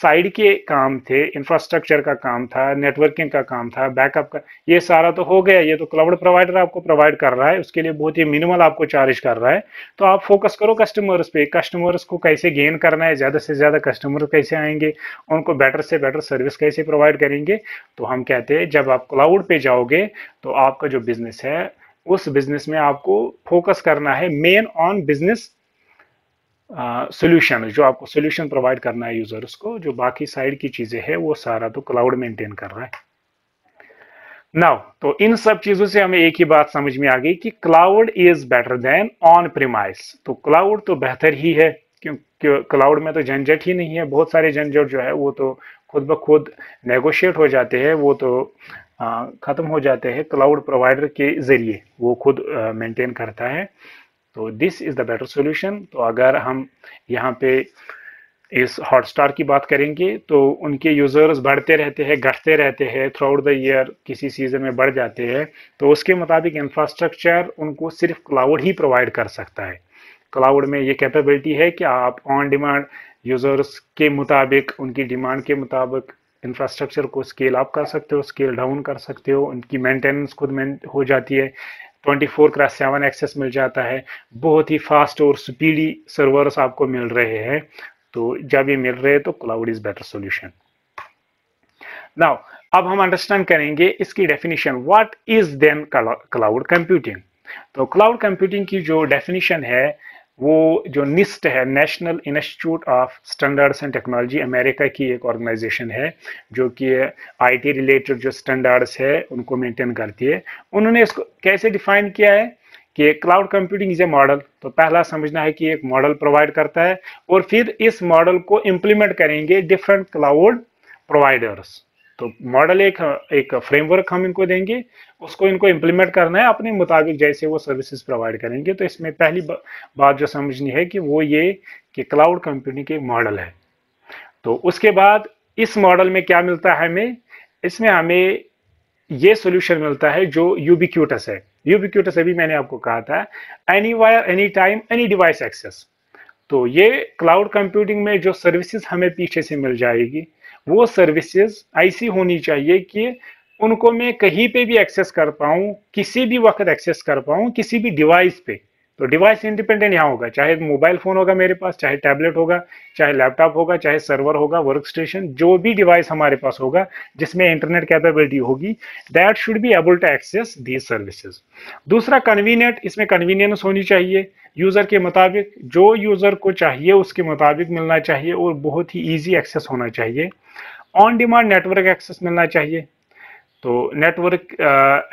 साइड के काम थे इंफ्रास्ट्रक्चर का काम था नेटवर्किंग का काम था बैकअप का ये सारा तो हो गया ये तो क्लाउड प्रोवाइडर आपको प्रोवाइड कर रहा है उसके लिए बहुत ही मिनिमल आपको चार्ज कर रहा है तो आप फोकस करो कस्टमर्स पे कस्टमर्स को कैसे गेन करना है ज़्यादा से ज़्यादा कस्टमर कैसे आएंगे उनको बेटर से बेटर सर्विस कैसे प्रोवाइड करेंगे तो हम कहते हैं जब आप क्लाउड पे जाओगे तो आपका जो बिजनेस है उस बिजनेस में आपको फोकस करना है मेन ऑन बिजनेस सोल्यूशन जो आपको सोल्यूशन प्रोवाइड करना है यूजर्स को जो बाकी साइड की चीजें है वो सारा तो क्लाउड मेंटेन कर रहा है नाउ तो इन सब चीजों से हमें एक ही बात समझ में आ गई कि cloud is better than on premise तो क्लाउड तो बेहतर ही है क्योंकि क्लाउड में तो झंझट ही नहीं है बहुत सारे झंझट जो है वो तो खुद ब खुद नेगोशिएट हो जाते हैं वो तो ख़त्म हो जाते हैं क्लाउड प्रोवाइडर के ज़रिए वो खुद मेंटेन करता है तो this is the better solution तो अगर हम यहाँ पे इस हॉटस्टार की बात करेंगे तो उनके यूज़र्स बढ़ते रहते हैं घटते रहते हैं थ्रू आउट द ईयर किसी सीज़न में बढ़ जाते हैं तो उसके मुताबिक इंफ्रास्ट्रक्चर उनको सिर्फ क्लाउड ही प्रोवाइड कर सकता है क्लाउड में ये कैपेबिलिटी है कि आप ऑन डिमांड यूज़र्स के मुताबिक उनकी डिमांड के मुताबिक इंफ्रास्ट्रक्चर को स्केल अप कर सकते हो स्केल डाउन कर सकते हो उनकी मेंटेनेंस खुद में हो जाती है twenty four cross seven access मिल जाता है बहुत ही फास्ट और स्पीडी सर्वर्स आपको मिल रहे हैं तो जब ये मिल रहे हैं तो cloud is better solution now अब हम अंडरस्टैंड करेंगे इसकी definition what is then cloud computing तो क्लाउड कंप्यूटिंग की जो डेफिनेशन है वो जो निस्ट है national institute of standards and technology America की एक ऑर्गेनाइजेशन है जो कि आईटी रिलेटेड जो स्टैंडर्ड्स है उनको मेंटेन करती है उन्होंने इसको कैसे डिफाइन किया है कि cloud computing is a model तो पहला समझना है कि एक मॉडल प्रोवाइड करता है और फिर इस मॉडल को इम्प्लीमेंट करेंगे डिफरेंट क्लाउड प्रोवाइडर्स तो मॉडल एक एक फ्रेमवर्क हम इनको देंगे उसको इनको इम्प्लीमेंट करना है अपने मुताबिक जैसे वो सर्विसेज प्रोवाइड करेंगे तो इसमें पहली बात जो समझनी है कि वो ये कि क्लाउड कंप्यूटिंग के मॉडल है तो उसके बाद इस मॉडल में क्या मिलता है हमें इसमें हमें ये सोल्यूशन मिलता है जो यूबिक्यूटस है यूबिक्यूटस अभी मैंने आपको कहा था anywhere any time any device access तो ये क्लाउड कंप्यूटिंग में जो सर्विसेज हमें पीछे से मिल जाएगी वो सर्विसेज ऐसी होनी चाहिए कि उनको मैं कहीं पे भी एक्सेस कर पाऊँ किसी भी वक्त एक्सेस कर पाऊँ किसी भी डिवाइस पे तो डिवाइस इंडिपेंडेंट यहाँ होगा चाहे मोबाइल फ़ोन होगा मेरे पास चाहे टैबलेट होगा चाहे लैपटॉप होगा चाहे सर्वर होगा वर्क स्टेशन जो भी डिवाइस हमारे पास होगा जिसमें इंटरनेट कैपेबिलिटी होगी that should be able to access these services दूसरा कन्वीनियंट इसमें कन्वीनियंस होनी चाहिए यूज़र के मुताबिक जो यूज़र को चाहिए उसके मुताबिक मिलना चाहिए और बहुत ही ईजी एक्सेस होना चाहिए ऑन डिमांड नेटवर्क एक्सेस मिलना चाहिए तो नेटवर्क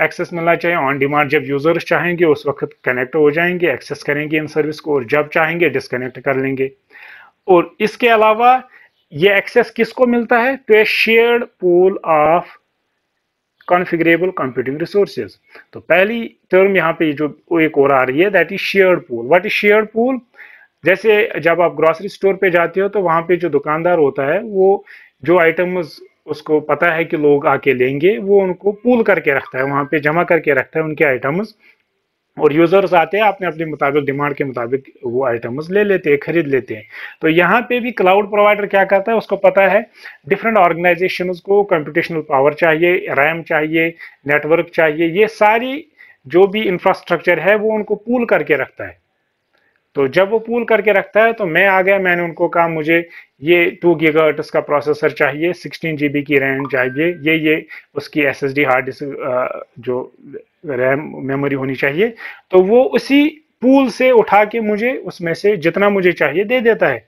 एक्सेस मिलना चाहिए ऑन डिमांड जब यूज़र्स चाहेंगे उस वक्त कनेक्ट हो जाएंगे एक्सेस करेंगे इन सर्विस को और जब चाहेंगे डिसकनेक्ट कर लेंगे और इसके अलावा ये एक्सेस किसको मिलता है to a shared pool of configurable computing resources तो पहली टर्म यहाँ पे जो एक और आ रही है that is shared pool what is shared pool जैसे जब आप ग्रॉसरी स्टोर पे जाते हो तो वहाँ पे जो दुकानदार होता है वो जो आइटम्स उसको पता है कि लोग आके लेंगे वो उनको पूल करके रखता है वहाँ पे जमा करके रखता है उनके आइटम्स और यूजर्स आते हैं अपने अपने मुताबिक डिमांड के मुताबिक वो आइटम्स ले लेते हैं खरीद लेते हैं तो यहाँ पे भी क्लाउड प्रोवाइडर क्या करता है उसको पता है डिफरेंट ऑर्गेनाइजेशन को कंप्यूटेशनल पावर चाहिए रैम चाहिए नेटवर्क चाहिए ये सारी जो भी इंफ्रास्ट्रक्चर है वो उनको पूल करके रखता है तो जब वो पूल करके रखता है तो मैं आ गया मैंने उनको कहा मुझे ये टू गीगाहर्ट्स का प्रोसेसर चाहिए सिक्सटीन जीबी की रैम चाहिए ये ये उसकी एसएसडी हार्ड डिस्क जो रैम मेमोरी होनी चाहिए तो वो उसी पूल से उठा के मुझे उसमें से जितना मुझे चाहिए दे देता है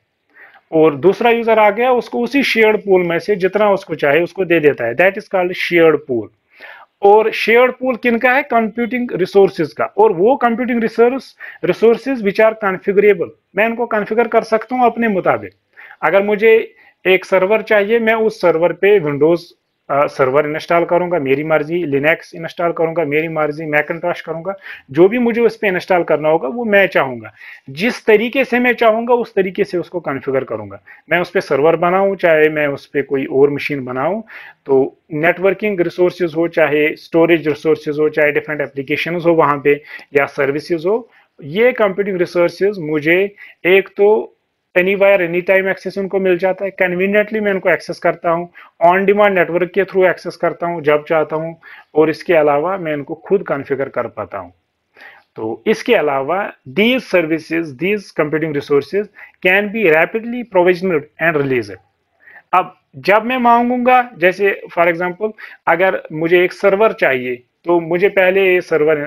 और दूसरा यूजर आ गया उसको उसी शेयर्ड पूल में से जितना उसको चाहिए उसको दे देता है that is called shared pool और शेयर्ड पूल किन का है कंप्यूटिंग रिसोर्सेज का और वो computing resource resources which are configurable मैं इनको कॉन्फिगर कर सकता हूँ अपने मुताबिक अगर मुझे एक सर्वर चाहिए मैं उस सर्वर पे विंडोज सर्वर इंस्टॉल करूँगा मेरी मर्जी लिनेक्स इंस्टॉल करूँगा मेरी मर्जी मैकनटॉश करूँगा जो भी मुझे उस पर इंस्टॉल करना होगा वो मैं चाहूँगा जिस तरीके से मैं चाहूँगा उस तरीके से उसको कॉन्फ़िगर करूंगा मैं उस पर सर्वर बनाऊँ चाहे मैं उस पर कोई और मशीन बनाऊँ तो नेटवर्किंग रिसोर्सेज हो चाहे स्टोरेज रिसोर्सेज हो चाहे डिफरेंट एप्लीकेशन हो वहाँ पर या सर्विसेज हो ये कंप्यूटिंग रिसोर्सेज मुझे एक तो anywhere any time access उनको मिल जाता है कन्वीनियंटली मैं उनको एक्सेस करता हूँ ऑन डिमांड नेटवर्क के थ्रू एक्सेस करता हूँ जब चाहता हूँ और इसके अलावा मैं इनको खुद कॉन्फ़िगर कर पाता हूँ तो इसके अलावा these services these computing resources can be rapidly provision and release अब जब मैं मांगूंगा जैसे फॉर एग्जाम्पल अगर मुझे एक सर्वर चाहिए तो मुझे पहले ये सर्वर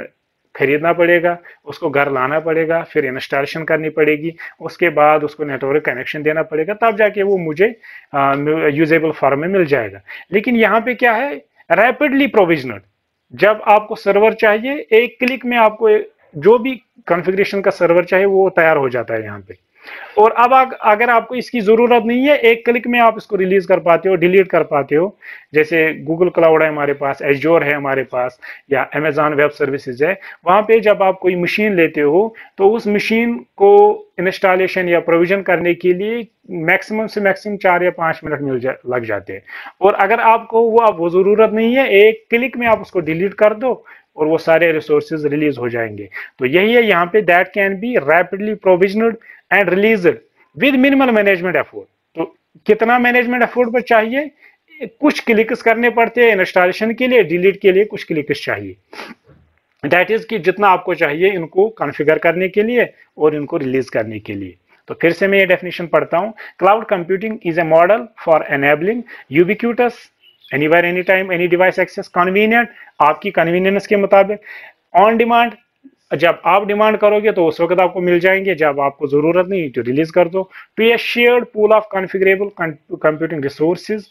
खरीदना पड़ेगा उसको घर लाना पड़ेगा फिर इंस्टॉलेशन करनी पड़ेगी उसके बाद उसको नेटवर्क कनेक्शन देना पड़ेगा तब जाके वो मुझे यूजेबल फॉर्म में मिल जाएगा लेकिन यहाँ पे क्या है रैपिडली प्रोविजनल जब आपको सर्वर चाहिए एक क्लिक में आपको जो भी कॉन्फ़िगरेशन का सर्वर चाहिए वो तैयार हो जाता है यहाँ पे और अब अगर आपको इसकी ज़रूरत नहीं है एक क्लिक में आप इसको रिलीज़ कर पाते हो डिलीट कर पाते हो जैसे गूगल क्लाउड है हमारे पास एजोर है हमारे पास या अमेजोन वेब सर्विसेज है वहां पे जब आप कोई मशीन लेते हो तो उस मशीन को इंस्टॉलेशन या प्रोविज़न करने के लिए मैक्सिमम से मैक्सिमम चार या पांच मिनट मिल जा लग जाते हैं और अगर आपको वो आप वो ज़रूरत नहीं है एक क्लिक में आप उसको डिलीट कर दो और वो सारे रिसोर्स रिलीज हो जाएंगे तो यही है यहाँ पे that can be rapidly provision and release with minimal management effort तो कितना मैनेजमेंट एफोर्ड पर चाहिए कुछ क्लिक्स करने पड़ते हैं इंस्टॉलेशन के लिए डिलीट के लिए कुछ क्लिक्स चाहिए दैट इज़ कि जितना आपको चाहिए इनको कॉन्फ़िगर करने के लिए और इनको रिलीज करने के लिए तो फिर से मैं ये डेफिनेशन पढ़ता हूँ cloud computing is a model for enabling ubiquitous anywhere any time any device access convenient आपकी कन्वीनियंस के मुताबिक ऑन डिमांड जब आप डिमांड करोगे तो उस वक्त आपको मिल जाएंगे जब आपको ज़रूरत नहीं तो रिलीज कर दो to a shared pool of configurable computing resources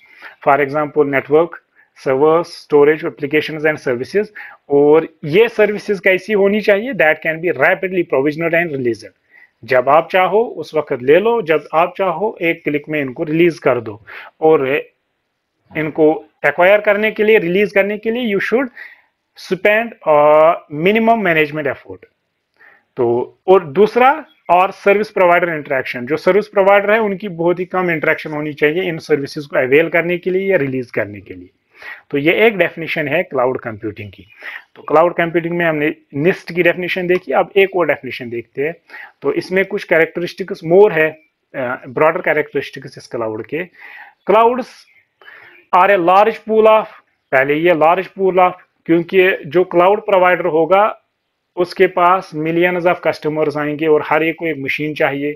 for example network servers storage application and services और ये सर्विसेज कैसी होनी चाहिए that can be rapidly provisional and release जब आप चाहो उस वक्त ले लो जब आप चाहो एक क्लिक में इनको रिलीज कर दो और इनको एक्वायर करने के लिए रिलीज करने के लिए you should spend minimum management effort तो और दूसरा और सर्विस प्रोवाइडर इंटरेक्शन जो सर्विस प्रोवाइडर है उनकी बहुत ही कम इंटरेक्शन होनी चाहिए इन सर्विसेज को अवेल करने के लिए या रिलीज करने के लिए तो ये एक डेफिनेशन है क्लाउड कंप्यूटिंग की तो क्लाउड कंप्यूटिंग में हमने निस्ट की डेफिनेशन देखी अब एक और डेफिनेशन देखते हैं तो इसमें कुछ कैरेक्टरिस्टिक्स मोर है ब्रॉडर कैरेक्टरिस्टिक्स इस क्लाउड के clouds are a large pool of पहले ये लार्ज पूल ऑफ क्योंकि जो क्लाउड प्रोवाइडर होगा उसके पास मिलियंस ऑफ कस्टमर्स आएंगे और हर एक को एक मशीन चाहिए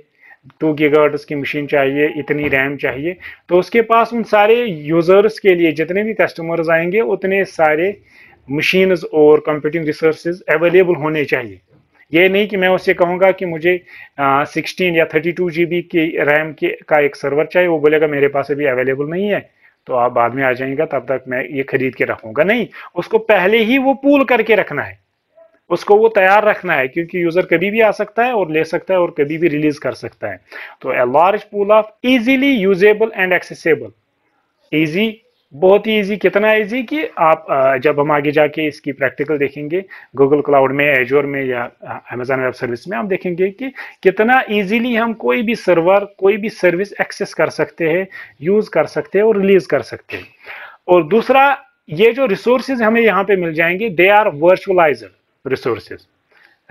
टू गीगाहर्ट्स की मशीन चाहिए इतनी रैम चाहिए तो उसके पास उन सारे यूज़र्स के लिए जितने भी कस्टमर्स आएंगे उतने सारे मशीन्स और कंप्यूटिंग रिसोर्स अवेलेबल होने चाहिए ये नहीं कि मैं उससे कहूँगा कि मुझे सिक्सटीन या थर्टी टू जी बी की रैम के का एक सर्वर चाहिए वो बोलेगा मेरे पास अभी अवेलेबल नहीं है तो आप बाद में आ जाएगा तब तक मैं ये खरीद के रखूंगा नहीं उसको पहले ही वो पूल करके रखना है उसको वो तैयार रखना है क्योंकि यूजर कभी भी आ सकता है और ले सकता है और कभी भी रिलीज कर सकता है तो a large pool of easily usable and accessible easy बहुत ही इजी कितना इजी कि आप जब हम आगे जाके इसकी प्रैक्टिकल देखेंगे गूगल क्लाउड में एजोर में या अमेजोन वेब सर्विस में हम देखेंगे कि कितना इजीली हम कोई भी सर्वर कोई भी सर्विस एक्सेस कर सकते हैं यूज़ कर सकते हैं और रिलीज़ कर सकते हैं और दूसरा ये जो रिसोर्सेज हमें यहाँ पे मिल जाएंगे they are virtualize resources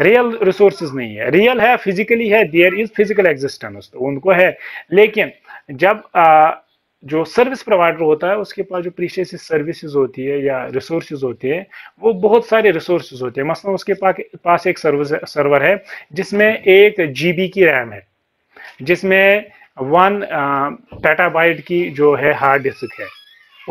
real resources नहीं है रियल है फिजिकली है देयर इज फिजिकल एग्जिस्टेंस तो उनको है लेकिन जब आ, जो सर्विस प्रोवाइडर होता है उसके पास जो प्रीशियस सर्विसेज होती है या रिसोर्सेज होती है वो बहुत सारे रिसोर्सेज होते हैं मसलन उसके पास एक सर्विस सर्वर है जिसमें एक जीबी की रैम है जिसमें वन पेटाबाइट की जो है हार्ड डिस्क है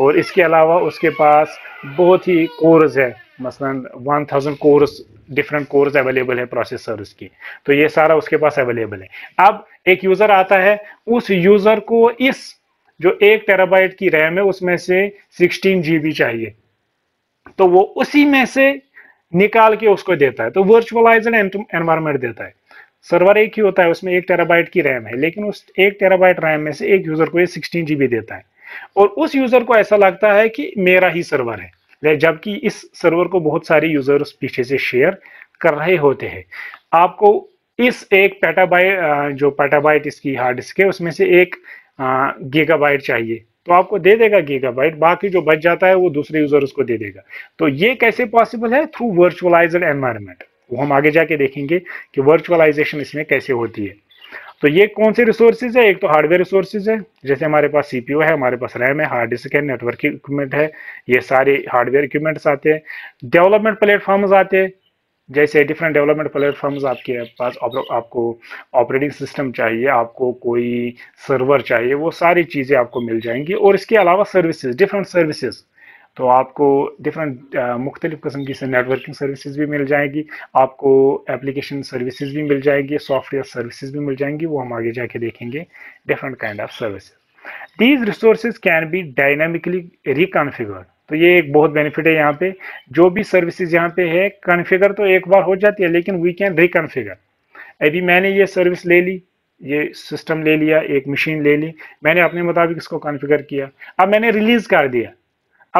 और इसके अलावा उसके पास बहुत ही कोर्स है मसलन one thousand cores different cores available है प्रोसेसर्स की तो ये सारा उसके पास अवेलेबल है अब एक यूज़र आता है उस यूज़र को इस जो एक टेराबाइट की रैम है उसमें से सिक्सटीन जीबी चाहिए तो वो उसी में से निकाल के उसको देता है तो वर्चुअलाइज एनवायरमेंट देता है सर्वर एक ही होता है उसमें एक टेराबाइट की रैम है लेकिन उस एक टेराबाइट रैम में से एक यूज़र को ये सिक्सटीन जीबी देता है और उस यूज़र को ऐसा लगता है कि मेरा ही सर्वर है जबकि इस सर्वर को बहुत सारे यूज़र्स पीछे से शेयर कर रहे होते हैं आपको इस एक पेटाबाइट जो पेटाबाइट इसकी हार्ड डिस्क है उसमें से एक गीगाबाइट हाँ, चाहिए तो आपको दे देगा गीगाबाइट बाकी जो बच जाता है वो दूसरे यूजर उसको दे देगा तो ये कैसे पॉसिबल है थ्रू वर्चुअलाइज एनवायरमेंट वो हम आगे जाके देखेंगे कि वर्चुअलाइजेशन इसमें कैसे होती है तो ये कौन से रिसोर्सेज है एक तो हार्डवेयर रिसोर्सेज है जैसे हमारे पास सीपीयू है हमारे पास रैम है हार्ड डिस्क है नेटवर्क इक्विपमेंट है ये सारे हार्डवेयर इक्विपमेंट्स आते हैं डेवलपमेंट प्लेटफॉर्म्स आते हैं जैसे डिफरेंट डेवलपमेंट प्लेटफॉर्म्स आपके पास आपको ऑपरेटिंग सिस्टम चाहिए आपको कोई सर्वर चाहिए वो सारी चीज़ें आपको मिल जाएंगी और इसके अलावा सर्विसेज डिफरेंट सर्विसेज तो आपको डिफरेंट मुख्तलिफ़ किस्म की नेटवर्किंग सर्विसेज भी मिल जाएगी आपको एप्लीकेशन सर्विसेज भी मिल जाएगी सॉफ्टवेयर सर्विसेज भी मिल जाएंगी वो हम आगे जाके देखेंगे different kind of services these resources can be dynamically reconfigured तो ये एक बहुत बेनिफिट है यहाँ पे जो भी सर्विसेज यहाँ पे है कन्फिगर तो एक बार हो जाती है लेकिन वी कैन रिकनफिगर यदि मैंने ये सर्विस ले ली ये सिस्टम ले लिया एक मशीन ले ली मैंने अपने मुताबिक इसको कॉन्फ़िगर किया अब मैंने रिलीज़ कर दिया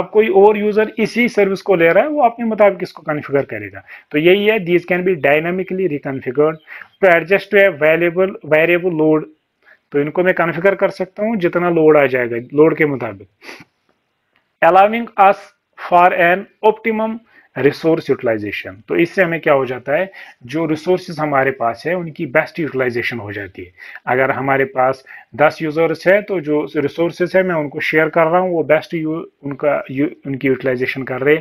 अब कोई और यूज़र इसी सर्विस को ले रहा है वो अपने मुताबिक इसको कॉन्फ़िगर करेगा तो यही है these can be dynamically reconfigured to adjust to a variable variable load तो इनको मैं कॉन्फ़िगर कर सकता हूँ जितना लोड आ जाएगा लोड के मुताबिक allowing us for an optimum resource utilization तो इससे हमें क्या हो जाता है जो रिसोर्सेज हमारे पास है उनकी बेस्ट यूटिलाइजेशन हो जाती है अगर हमारे पास 10 यूज़र्स है तो जो रिसोर्सेज है मैं उनको शेयर कर रहा हूँ वो बेस्ट यू उनका यू, उनकी यूटिलाइजेशन कर रहे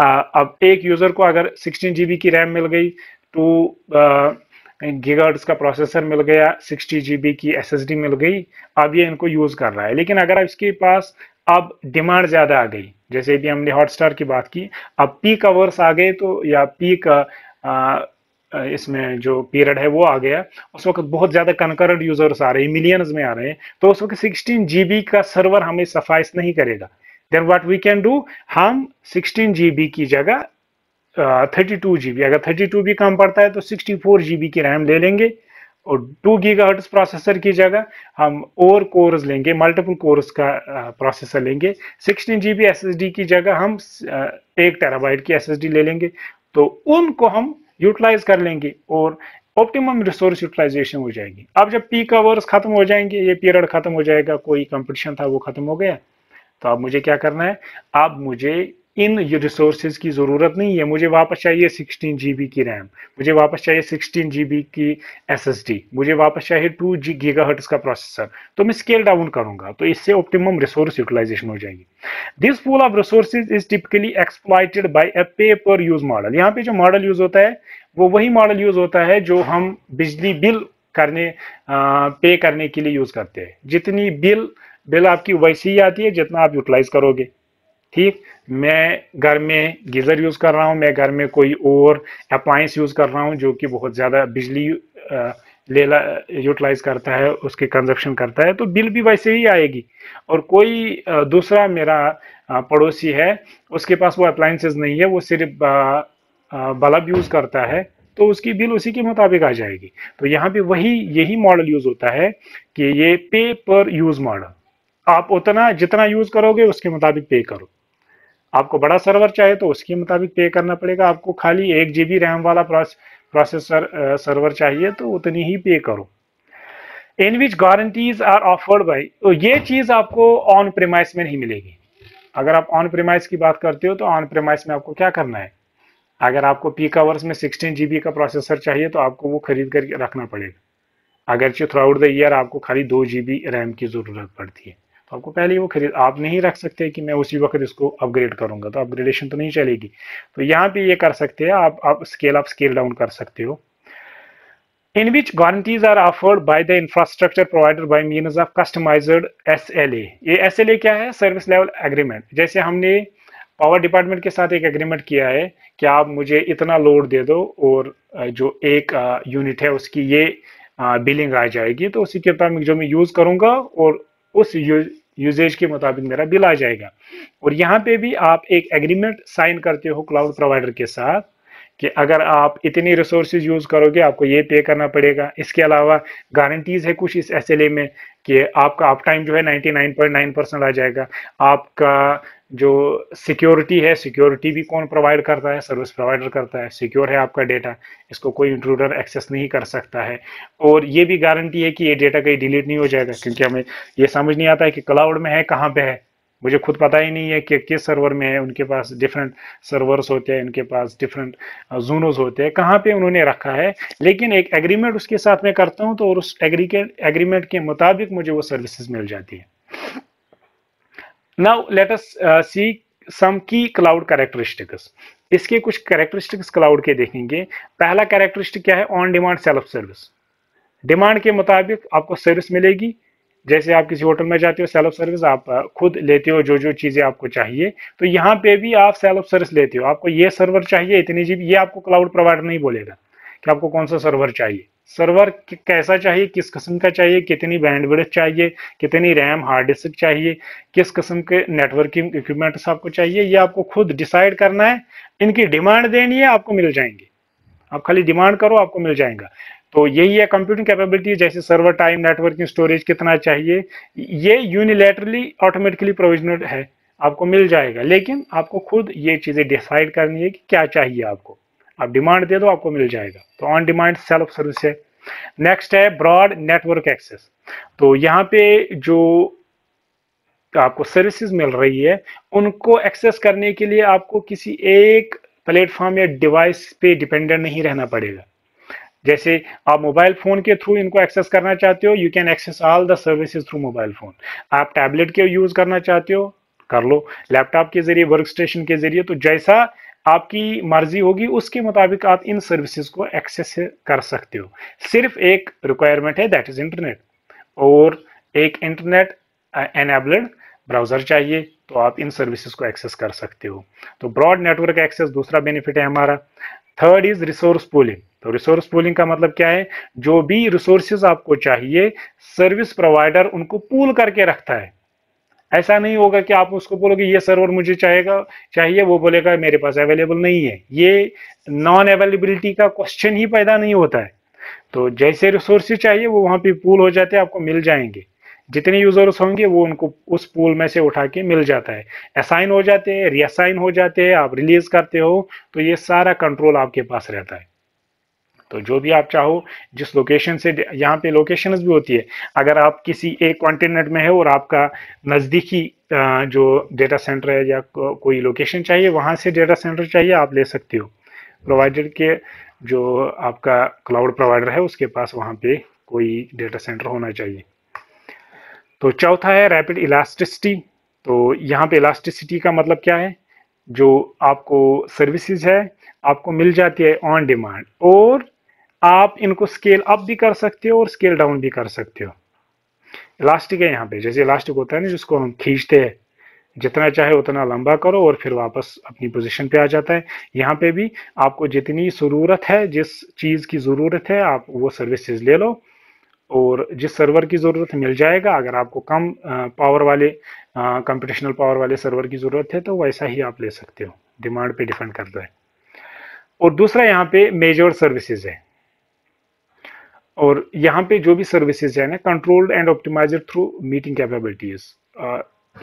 आ, अब एक यूज़र को अगर सिक्सटीन जी की रैम मिल गई तो गिगर्ड्स का प्रोसेसर मिल गया सिक्सटी जी की एस मिल गई अब ये इनको यूज़ कर रहा है लेकिन अगर इसके पास अब डिमांड ज़्यादा आ गई जैसे भी हमने हॉटस्टार की बात की अब पीक आवर्स आ गए तो या पीक इसमें जो पीरियड है वो आ गया उस वक्त बहुत ज़्यादा कनकरेंट यूजर्स आ रहे हैं मिलियंस में आ रहे हैं तो उस वक्त सिक्सटीन जी का सर्वर हमें सफाइस नहीं करेगा then what we can do हम सिक्सटीन जी की जगह थर्टी टू जी अगर थर्टी टू भी कम पड़ता है तो सिक्सटी फोर जी की रैम ले लेंगे और 2 गीगाहर्ट्ज प्रोसेसर की जगह हम और कोर्स लेंगे मल्टीपल कोर्स का प्रोसेसर लेंगे 16 जी बी की जगह हम एक टेराबाइट की एस ले लेंगे तो उनको हम यूटिलाइज कर लेंगे और ऑप्टिमम रिसोर्स यूटिलाइजेशन हो जाएगी अब जब पीक आवर्स खत्म हो जाएंगे ये पीरियड खत्म हो जाएगा कोई कंपटीशन था वो खत्म हो गया तो अब मुझे क्या करना है अब मुझे इन रिसोर्सेज की ज़रूरत नहीं है मुझे वापस चाहिए 16 जी की रैम मुझे वापस चाहिए 16 जी की एस मुझे वापस चाहिए 2 जी गीगा का प्रोसेसर तो मैं स्केल डाउन करूंगा तो इससे ऑप्टिमम रिसोर्स यूटिलाइजेशन हो जाएगी this pool of resources is typically exploited by a pay per use model यहाँ पे जो मॉडल यूज होता है वो वही मॉडल यूज होता है जो हम बिजली बिल करने आ, पे करने के लिए यूज करते हैं जितनी बिल बिल आपकी वैसी ही आती है जितना आप यूटिलाइज करोगे ठीक मैं घर में गीज़र यूज़ कर रहा हूँ मैं घर में कोई और अप्लाइंस यूज़ कर रहा हूँ जो कि बहुत ज़्यादा बिजली ले यूटिलाइज करता है उसके कंजप्शन करता है तो बिल भी वैसे ही आएगी और कोई दूसरा मेरा पड़ोसी है उसके पास वो अप्लाइंसेज नहीं है वो सिर्फ बल्ब यूज़ करता है तो उसकी बिल उसी के मुताबिक आ जाएगी तो यहाँ पे वही यही मॉडल यूज़ होता है कि ये पे पर यूज़ मॉडल आप उतना जितना यूज़ करोगे उसके मुताबिक पे करो आपको बड़ा सर्वर चाहिए तो उसके मुताबिक पे करना पड़ेगा आपको खाली एक जी रैम वाला प्रोसेसर सर्वर चाहिए तो उतनी ही पे करो in which guarantees are offered by तो ये चीज़ आपको ऑन प्रेमाइस में नहीं मिलेगी अगर आप ऑन प्रेमाइस की बात करते हो तो ऑन प्रेमाइस में आपको क्या करना है अगर आपको पीक आवर्स में सिक्सटीन जी का प्रोसेसर चाहिए तो आपको वो खरीद कर रखना पड़ेगा अगरचे थ्रू आउट द ईयर आपको खाली दो जी रैम की ज़रूरत पड़ती है तो आपको पहले ही वो खरीद आप नहीं रख सकते कि मैं उसी वक्त इसको अपग्रेड करूंगा तो अपग्रेडेशन तो नहीं चलेगी तो यहाँ पे ये कर सकते हैं आप आप स्केल अप स्केल डाउन कर सकते हो in which guarantees are offered by the infrastructure provider by means of customized SLA. ये SLA क्या है सर्विस लेवल एग्रीमेंट जैसे हमने पावर डिपार्टमेंट के साथ एक एग्रीमेंट किया है कि आप मुझे इतना लोड दे दो और जो एक यूनिट है उसकी ये बिलिंग आ जाएगी तो उसी के मुताबिक जो मैं यूज़ करूँगा और उस यूजेज के मुताबिक मेरा बिल आ जाएगा और यहाँ पे भी आप एक एग्रीमेंट साइन करते हो क्लाउड प्रोवाइडर के साथ कि अगर आप इतनी रिसोर्सेज यूज़ करोगे आपको ये पे करना पड़ेगा इसके अलावा गारंटीज़ है कुछ इस एस में कि आपका आप टाइम जो है 99.9 परसेंट आ जाएगा आपका जो सिक्योरिटी है सिक्योरिटी भी कौन प्रोवाइड करता है सर्विस प्रोवाइडर करता है सिक्योर है आपका डेटा इसको कोई इंट्रूडर एक्सेस नहीं कर सकता है और ये भी गारंटी है कि ये डेटा कहीं डिलीट नहीं हो जाएगा क्योंकि हमें ये समझ नहीं आता है कि क्लाउड में है कहाँ पे है मुझे खुद पता ही नहीं है कि किस सर्वर में है उनके पास डिफरेंट सर्वर्स होते हैं उनके पास डिफरेंट जोनोज uh, होते हैं कहाँ पे उन्होंने रखा है लेकिन एक एग्रीमेंट उसके साथ में करता हूँ तो और उस एग्री के एग्रीमेंट के मुताबिक मुझे वो सर्विसेज मिल जाती है now let us uh, see some key cloud characteristics इसके कुछ characteristics cloud के देखेंगे पहला characteristic क्या है on demand self service demand के मुताबिक आपको service मिलेगी जैसे आप किसी होटल में जाते हो सेल्फ सर्विस आप uh, खुद लेते हो जो जो चीज़ें आपको चाहिए तो यहाँ पे भी आप सेल्फ सर्विस लेते हो आपको ये सर्वर चाहिए इतनी जी ये आपको क्लाउड प्रोवाइडर नहीं बोलेगा कि आपको कौन सा सर्वर चाहिए सर्वर कैसा चाहिए किस किस्म का चाहिए कितनी बैंडविड्थ चाहिए कितनी रैम हार्ड डिस्क चाहिए किस किस्म के नेटवर्किंग इक्विपमेंट्स आपको चाहिए ये आपको खुद डिसाइड करना है इनकी डिमांड देनी है आपको मिल जाएंगे आप खाली डिमांड करो आपको मिल जाएगा तो यही है कंप्यूटिंग कैपेबिलिटी जैसे सर्वर टाइम नेटवर्किंग स्टोरेज कितना चाहिए ये यूनिलेटरली ऑटोमेटिकली प्रोविजनल है आपको मिल जाएगा लेकिन आपको खुद ये चीज़ें डिसाइड करनी है कि क्या चाहिए आपको आप डिमांड दे दो आपको मिल जाएगा तो ऑन डिमांड सेल्फ सर्विस है नेक्स्ट है ब्रॉड नेटवर्क एक्सेस तो यहाँ पे जो आपको सर्विसेज मिल रही है उनको एक्सेस करने के लिए आपको किसी एक प्लेटफॉर्म या डिवाइस पे डिपेंडेंट नहीं रहना पड़ेगा जैसे आप मोबाइल फ़ोन के थ्रू इनको एक्सेस करना चाहते हो you can access all the services through mobile phone आप टैबलेट के यूज़ करना चाहते हो कर लो लैपटॉप के ज़रिए वर्क स्टेशन के ज़रिए तो जैसा आपकी मर्जी होगी उसके मुताबिक आप इन सर्विसेज को एक्सेस कर सकते हो सिर्फ एक रिक्वायरमेंट है दैट इज़ इंटरनेट और एक इंटरनेट एनेबल्ड ब्राउज़र चाहिए तो आप इन सर्विसेज को एक्सेस कर सकते हो तो ब्रॉड नेटवर्क एक्सेस दूसरा बेनिफिट है हमारा थर्ड इज़ रिसोर्स पूलिंग तो रिसोर्स पूलिंग का मतलब क्या है जो भी रिसोर्सेज आपको चाहिए सर्विस प्रोवाइडर उनको पूल करके रखता है ऐसा नहीं होगा कि आप उसको बोलोगे ये सर्वर मुझे चाहेगा चाहिए वो बोलेगा मेरे पास अवेलेबल नहीं है ये नॉन अवेलेबिलिटी का क्वेश्चन ही पैदा नहीं होता है तो जैसे रिसोर्सेज चाहिए वो वहाँ पे पूल हो जाते हैं आपको मिल जाएंगे जितने यूजर्स होंगे वो उनको उस पूल में से उठा के मिल जाता है असाइन हो जाते हैं रीअसाइन हो जाते हैं आप रिलीज करते हो तो ये सारा कंट्रोल आपके पास रहता है तो जो भी आप चाहो जिस लोकेशन से यहाँ पे लोकेशन भी होती है अगर आप किसी एक कॉन्टिनेंट में है और आपका नज़दीकी जो डेटा सेंटर है या को, कोई लोकेशन चाहिए वहाँ से डेटा सेंटर चाहिए आप ले सकते हो प्रोवाइडर के जो आपका क्लाउड प्रोवाइडर है उसके पास वहाँ पे कोई डेटा सेंटर होना चाहिए तो चौथा है रैपिड इलास्टिसिटी तो यहाँ पे इलास्टिसिटी का मतलब क्या है जो आपको सर्विसेज है आपको मिल जाती है ऑन डिमांड और आप इनको स्केल अप भी कर सकते हो और स्केल डाउन भी कर सकते हो इलास्टिक है यहाँ पे जैसे इलास्टिक होता है ना जिसको हम खींचते हैं जितना चाहे उतना लंबा करो और फिर वापस अपनी पोजीशन पे आ जाता है यहाँ पे भी आपको जितनी ज़रूरत है जिस चीज़ की ज़रूरत है आप वो सर्विसेज ले लो और जिस सर्वर की ज़रूरत मिल जाएगा अगर आपको कम पावर वाले कंपटिशनल पावर वाले सर्वर की ज़रूरत है तो वैसा ही आप ले सकते हो डिमांड पे डिपेंड करता है और दूसरा यहाँ पे मेजर सर्विसेज है और यहाँ पे जो भी सर्विसेज है ना controlled and optimizer through metering capabilities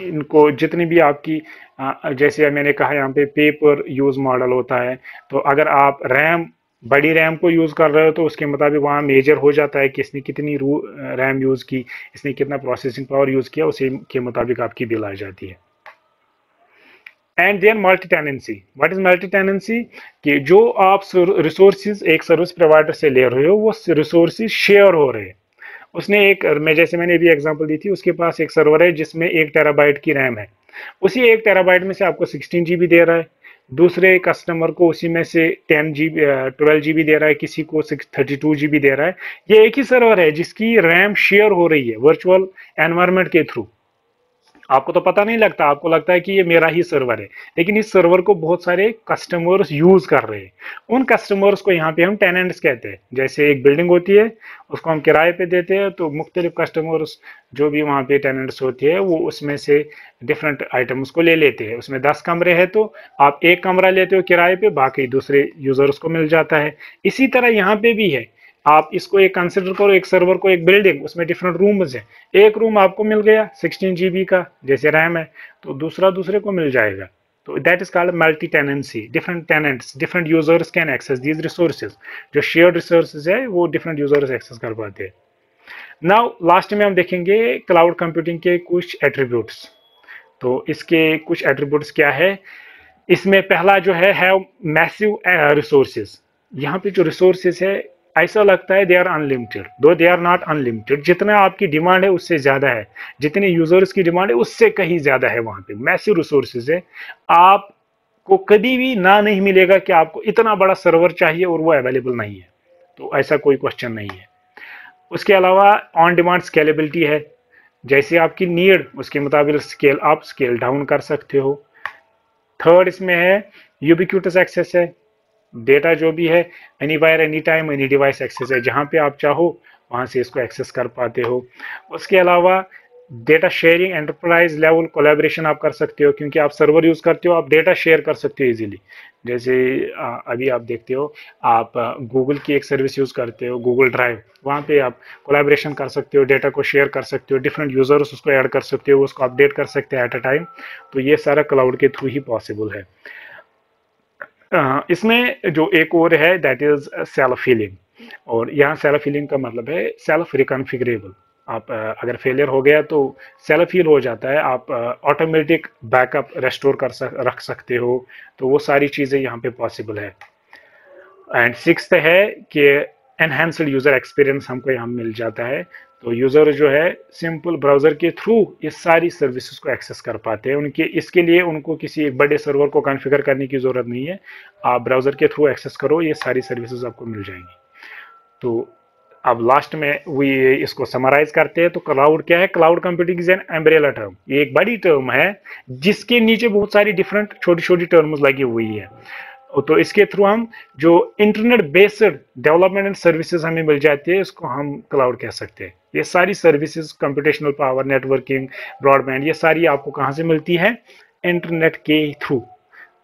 इनको जितनी भी आपकी जैसे मैंने कहा यहाँ पे पेपर यूज मॉडल होता है तो अगर आप रैम बड़ी रैम को यूज़ कर रहे हो तो उसके मुताबिक वहाँ मेजर हो जाता है कि इसने कितनी रैम यूज़ की इसने कितना प्रोसेसिंग पावर यूज़ किया उसी के मुताबिक आपकी बिल आ जाती है and then multi tenancy what is multi tenancy कि जो आप रिसोर्स एक सर्विस प्रोवाइडर से ले रहे हो वो रिसोर्स शेयर हो रहे हैं उसने एक मैं जैसे मैंने अभी एग्जांपल दी थी उसके पास एक सर्वर है जिसमें एक टेराबाइट की रैम है उसी एक टेराबाइट में से आपको सिक्सटीन जी दे रहा है दूसरे कस्टमर को उसी में से टेन जी ट्वेल्व जी दे रहा है किसी को सिक्स थर्टी टू जी दे रहा है ये एक ही सर्वर है जिसकी रैम शेयर हो रही है वर्चुअल एनवायरमेंट के थ्रू आपको तो पता नहीं लगता आपको लगता है कि ये मेरा ही सर्वर है लेकिन इस सर्वर को बहुत सारे कस्टमर्स यूज़ कर रहे हैं उन कस्टमर्स को यहाँ पे हम टेनेंट्स कहते हैं जैसे एक बिल्डिंग होती है उसको हम किराए पे देते हैं तो मुख्तलिफ कस्टमर्स जो भी वहाँ पे टेनेंट्स होती है वो उसमें से डिफरेंट आइटम्स को ले लेते हैं उसमें दस कमरे हैं तो आप एक कमरा लेते हो किराए पर बाकी दूसरे यूज़र्स को मिल जाता है इसी तरह यहाँ पर भी है आप इसको एक कंसिडर करो एक सर्वर को एक बिल्डिंग उसमें डिफरेंट रूम्स हैं एक रूम आपको मिल गया सिक्सटीन जी का जैसे रैम है तो दूसरा दूसरे को मिल जाएगा तो that is called multi tenancy different tenants different users can access these resource जो शेयर रिसोर्सेज है वो डिफरेंट यूजर्स एक्सेस कर पाते हैं नाउ लास्ट में हम देखेंगे क्लाउड कंप्यूटिंग के कुछ एट्रीब्यूट्स तो इसके कुछ एट्रीब्यूट्स क्या है इसमें पहला जो है हैव मैसिव रिसोर्सेज यहाँ पे जो रिसोर्सेज है ऐसा लगता है दे आर अनलिमिटेड दो दे आर नॉट अनलिमिटेड जितना आपकी डिमांड है उससे ज़्यादा है जितने यूज़र्स की डिमांड है उससे कहीं ज़्यादा है वहां पे मैसिव रिसोर्सेज है आपको कभी भी ना नहीं मिलेगा कि आपको इतना बड़ा सर्वर चाहिए और वो अवेलेबल नहीं है तो ऐसा कोई क्वेश्चन नहीं है उसके अलावा ऑन डिमांड स्केलेबिलिटी है जैसे आपकी नीड उसके मुताबिक स्केल आप स्केल डाउन कर सकते हो थर्ड इसमें है यूबिक्यूटस एक्सेस है डेटा जो भी है anywhere any time any device access है जहाँ पे आप चाहो वहाँ से इसको एक्सेस कर पाते हो उसके अलावा data sharing enterprise level collaboration आप कर सकते हो क्योंकि आप सर्वर यूज़ करते हो आप डेटा शेयर कर सकते हो इजीली जैसे अभी आप देखते हो आप गूगल की एक सर्विस यूज़ करते हो गूगल ड्राइव वहाँ पे आप कोलेब्रेशन कर सकते हो डेटा को शेयर कर सकते हो डिफरेंट यूज़र्स उसको ऐड कर सकते हो उसको अपडेट कर सकते हैं एट अ टाइम तो ये सारा क्लाउड के थ्रू ही पॉसिबल है इसमें जो एक और है दैट इज़ सेल्फ हीलिंग और यहाँ सेल्फ हीलिंग का मतलब है सेल्फ रिकनफिग्रेबल आप uh, अगर फेलियर हो गया तो सेल्फ हील हो जाता है आप ऑटोमेटिक बैकअप रेस्टोर कर सक रख सकते हो तो वो सारी चीज़ें यहाँ पे पॉसिबल है एंड सिक्स है कि एनहेंसड यूज़र एक्सपीरियंस हमको यहाँ मिल जाता है तो यूज़र जो है सिंपल ब्राउज़र के थ्रू ये सारी सर्विसेज को एक्सेस कर पाते हैं उनके इसके लिए उनको किसी एक बड़े सर्वर को कॉन्फ़िगर करने की ज़रूरत नहीं है आप ब्राउज़र के थ्रू एक्सेस करो ये सारी सर्विसेज आपको मिल जाएंगी तो अब लास्ट में वी इसको समराइज करते हैं तो क्लाउड क्या है cloud computing is an umbrella term ये एक बड़ी टर्म है जिसके नीचे बहुत सारी डिफरेंट छोटी छोटी टर्म्स लगी हुई है तो इसके थ्रू हम जो internet based development and services हमें मिल जाती है इसको हम क्लाउड कह सकते हैं ये सारी services computational power networking broadband ये सारी आपको कहाँ से मिलती है इंटरनेट के थ्रू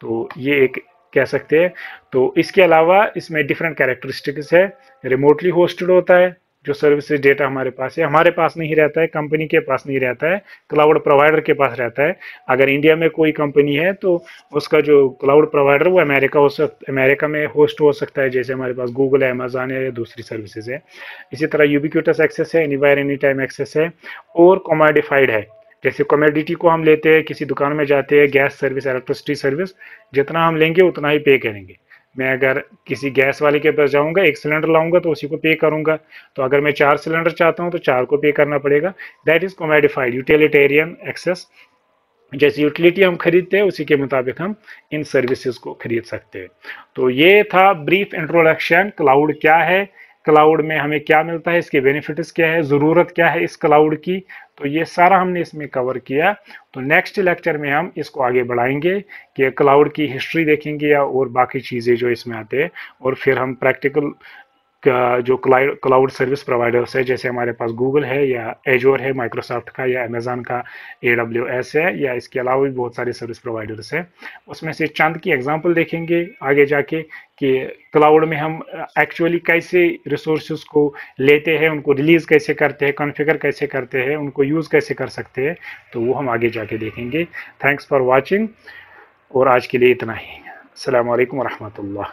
तो ये एक कह सकते हैं तो इसके अलावा इसमें डिफरेंट कैरेक्टरिस्टिक्स है रिमोटली होस्टेड होता है जो सर्विसेज डेटा हमारे पास है हमारे पास नहीं रहता है कंपनी के पास नहीं रहता है क्लाउड प्रोवाइडर के पास रहता है अगर इंडिया में कोई कंपनी है तो उसका जो क्लाउड प्रोवाइडर वो अमेरिका हो सक अमेरिका में होस्ट हो सकता है जैसे हमारे पास गूगल है अमेजान है या दूसरी सर्विसेज है इसी तरह यूबिक्यूटस एक्सेस है anywhere any time access है और कॉमोडिफाइड है जैसे कॉमोडिटी को हम लेते हैं किसी दुकान में जाते हैं गैस सर्विस इलेक्ट्रिसिटी सर्विस जितना हम लेंगे उतना ही पे करेंगे मैं अगर किसी गैस वाले के पास जाऊंगा एक सिलेंडर लाऊंगा तो उसी को पे करूंगा तो अगर मैं चार सिलेंडर चाहता हूं तो चार को पे करना पड़ेगा that is commodified utilitarian access जैसी यूटिलिटी हम खरीदते हैं उसी के मुताबिक हम इन सर्विसेज को खरीद सकते हैं तो ये था ब्रीफ इंट्रोडक्शन क्लाउड क्या है क्लाउड में हमें क्या मिलता है इसके बेनिफिट्स क्या है ज़रूरत क्या है इस क्लाउड की तो ये सारा हमने इसमें कवर किया तो नेक्स्ट लेक्चर में हम इसको आगे बढ़ाएंगे कि क्लाउड की हिस्ट्री देखेंगे या और बाकी चीज़ें जो इसमें आते हैं और फिर हम प्रैक्टिकल जो क्लाइड क्लाउड सर्विस प्रोवाइडर्स है जैसे हमारे पास गूगल है या एजोर है माइक्रोसॉफ्ट का या अमेज़ान का ए डब्ल्यू एस है या इसके अलावा भी बहुत सारे सर्विस प्रोवाइडर्स हैं उसमें से चंद की एग्जांपल देखेंगे आगे जाके कि क्लाउड में हम एक्चुअली कैसे रिसोर्स को लेते हैं उनको रिलीज़ कैसे करते हैं कॉन्फ़िगर कैसे करते हैं उनको यूज़ कैसे कर सकते हैं तो वो हम आगे जाके देखेंगे थैंक्स फॉर वॉचिंग और आज के लिए इतना ही अल्लाम वरहमल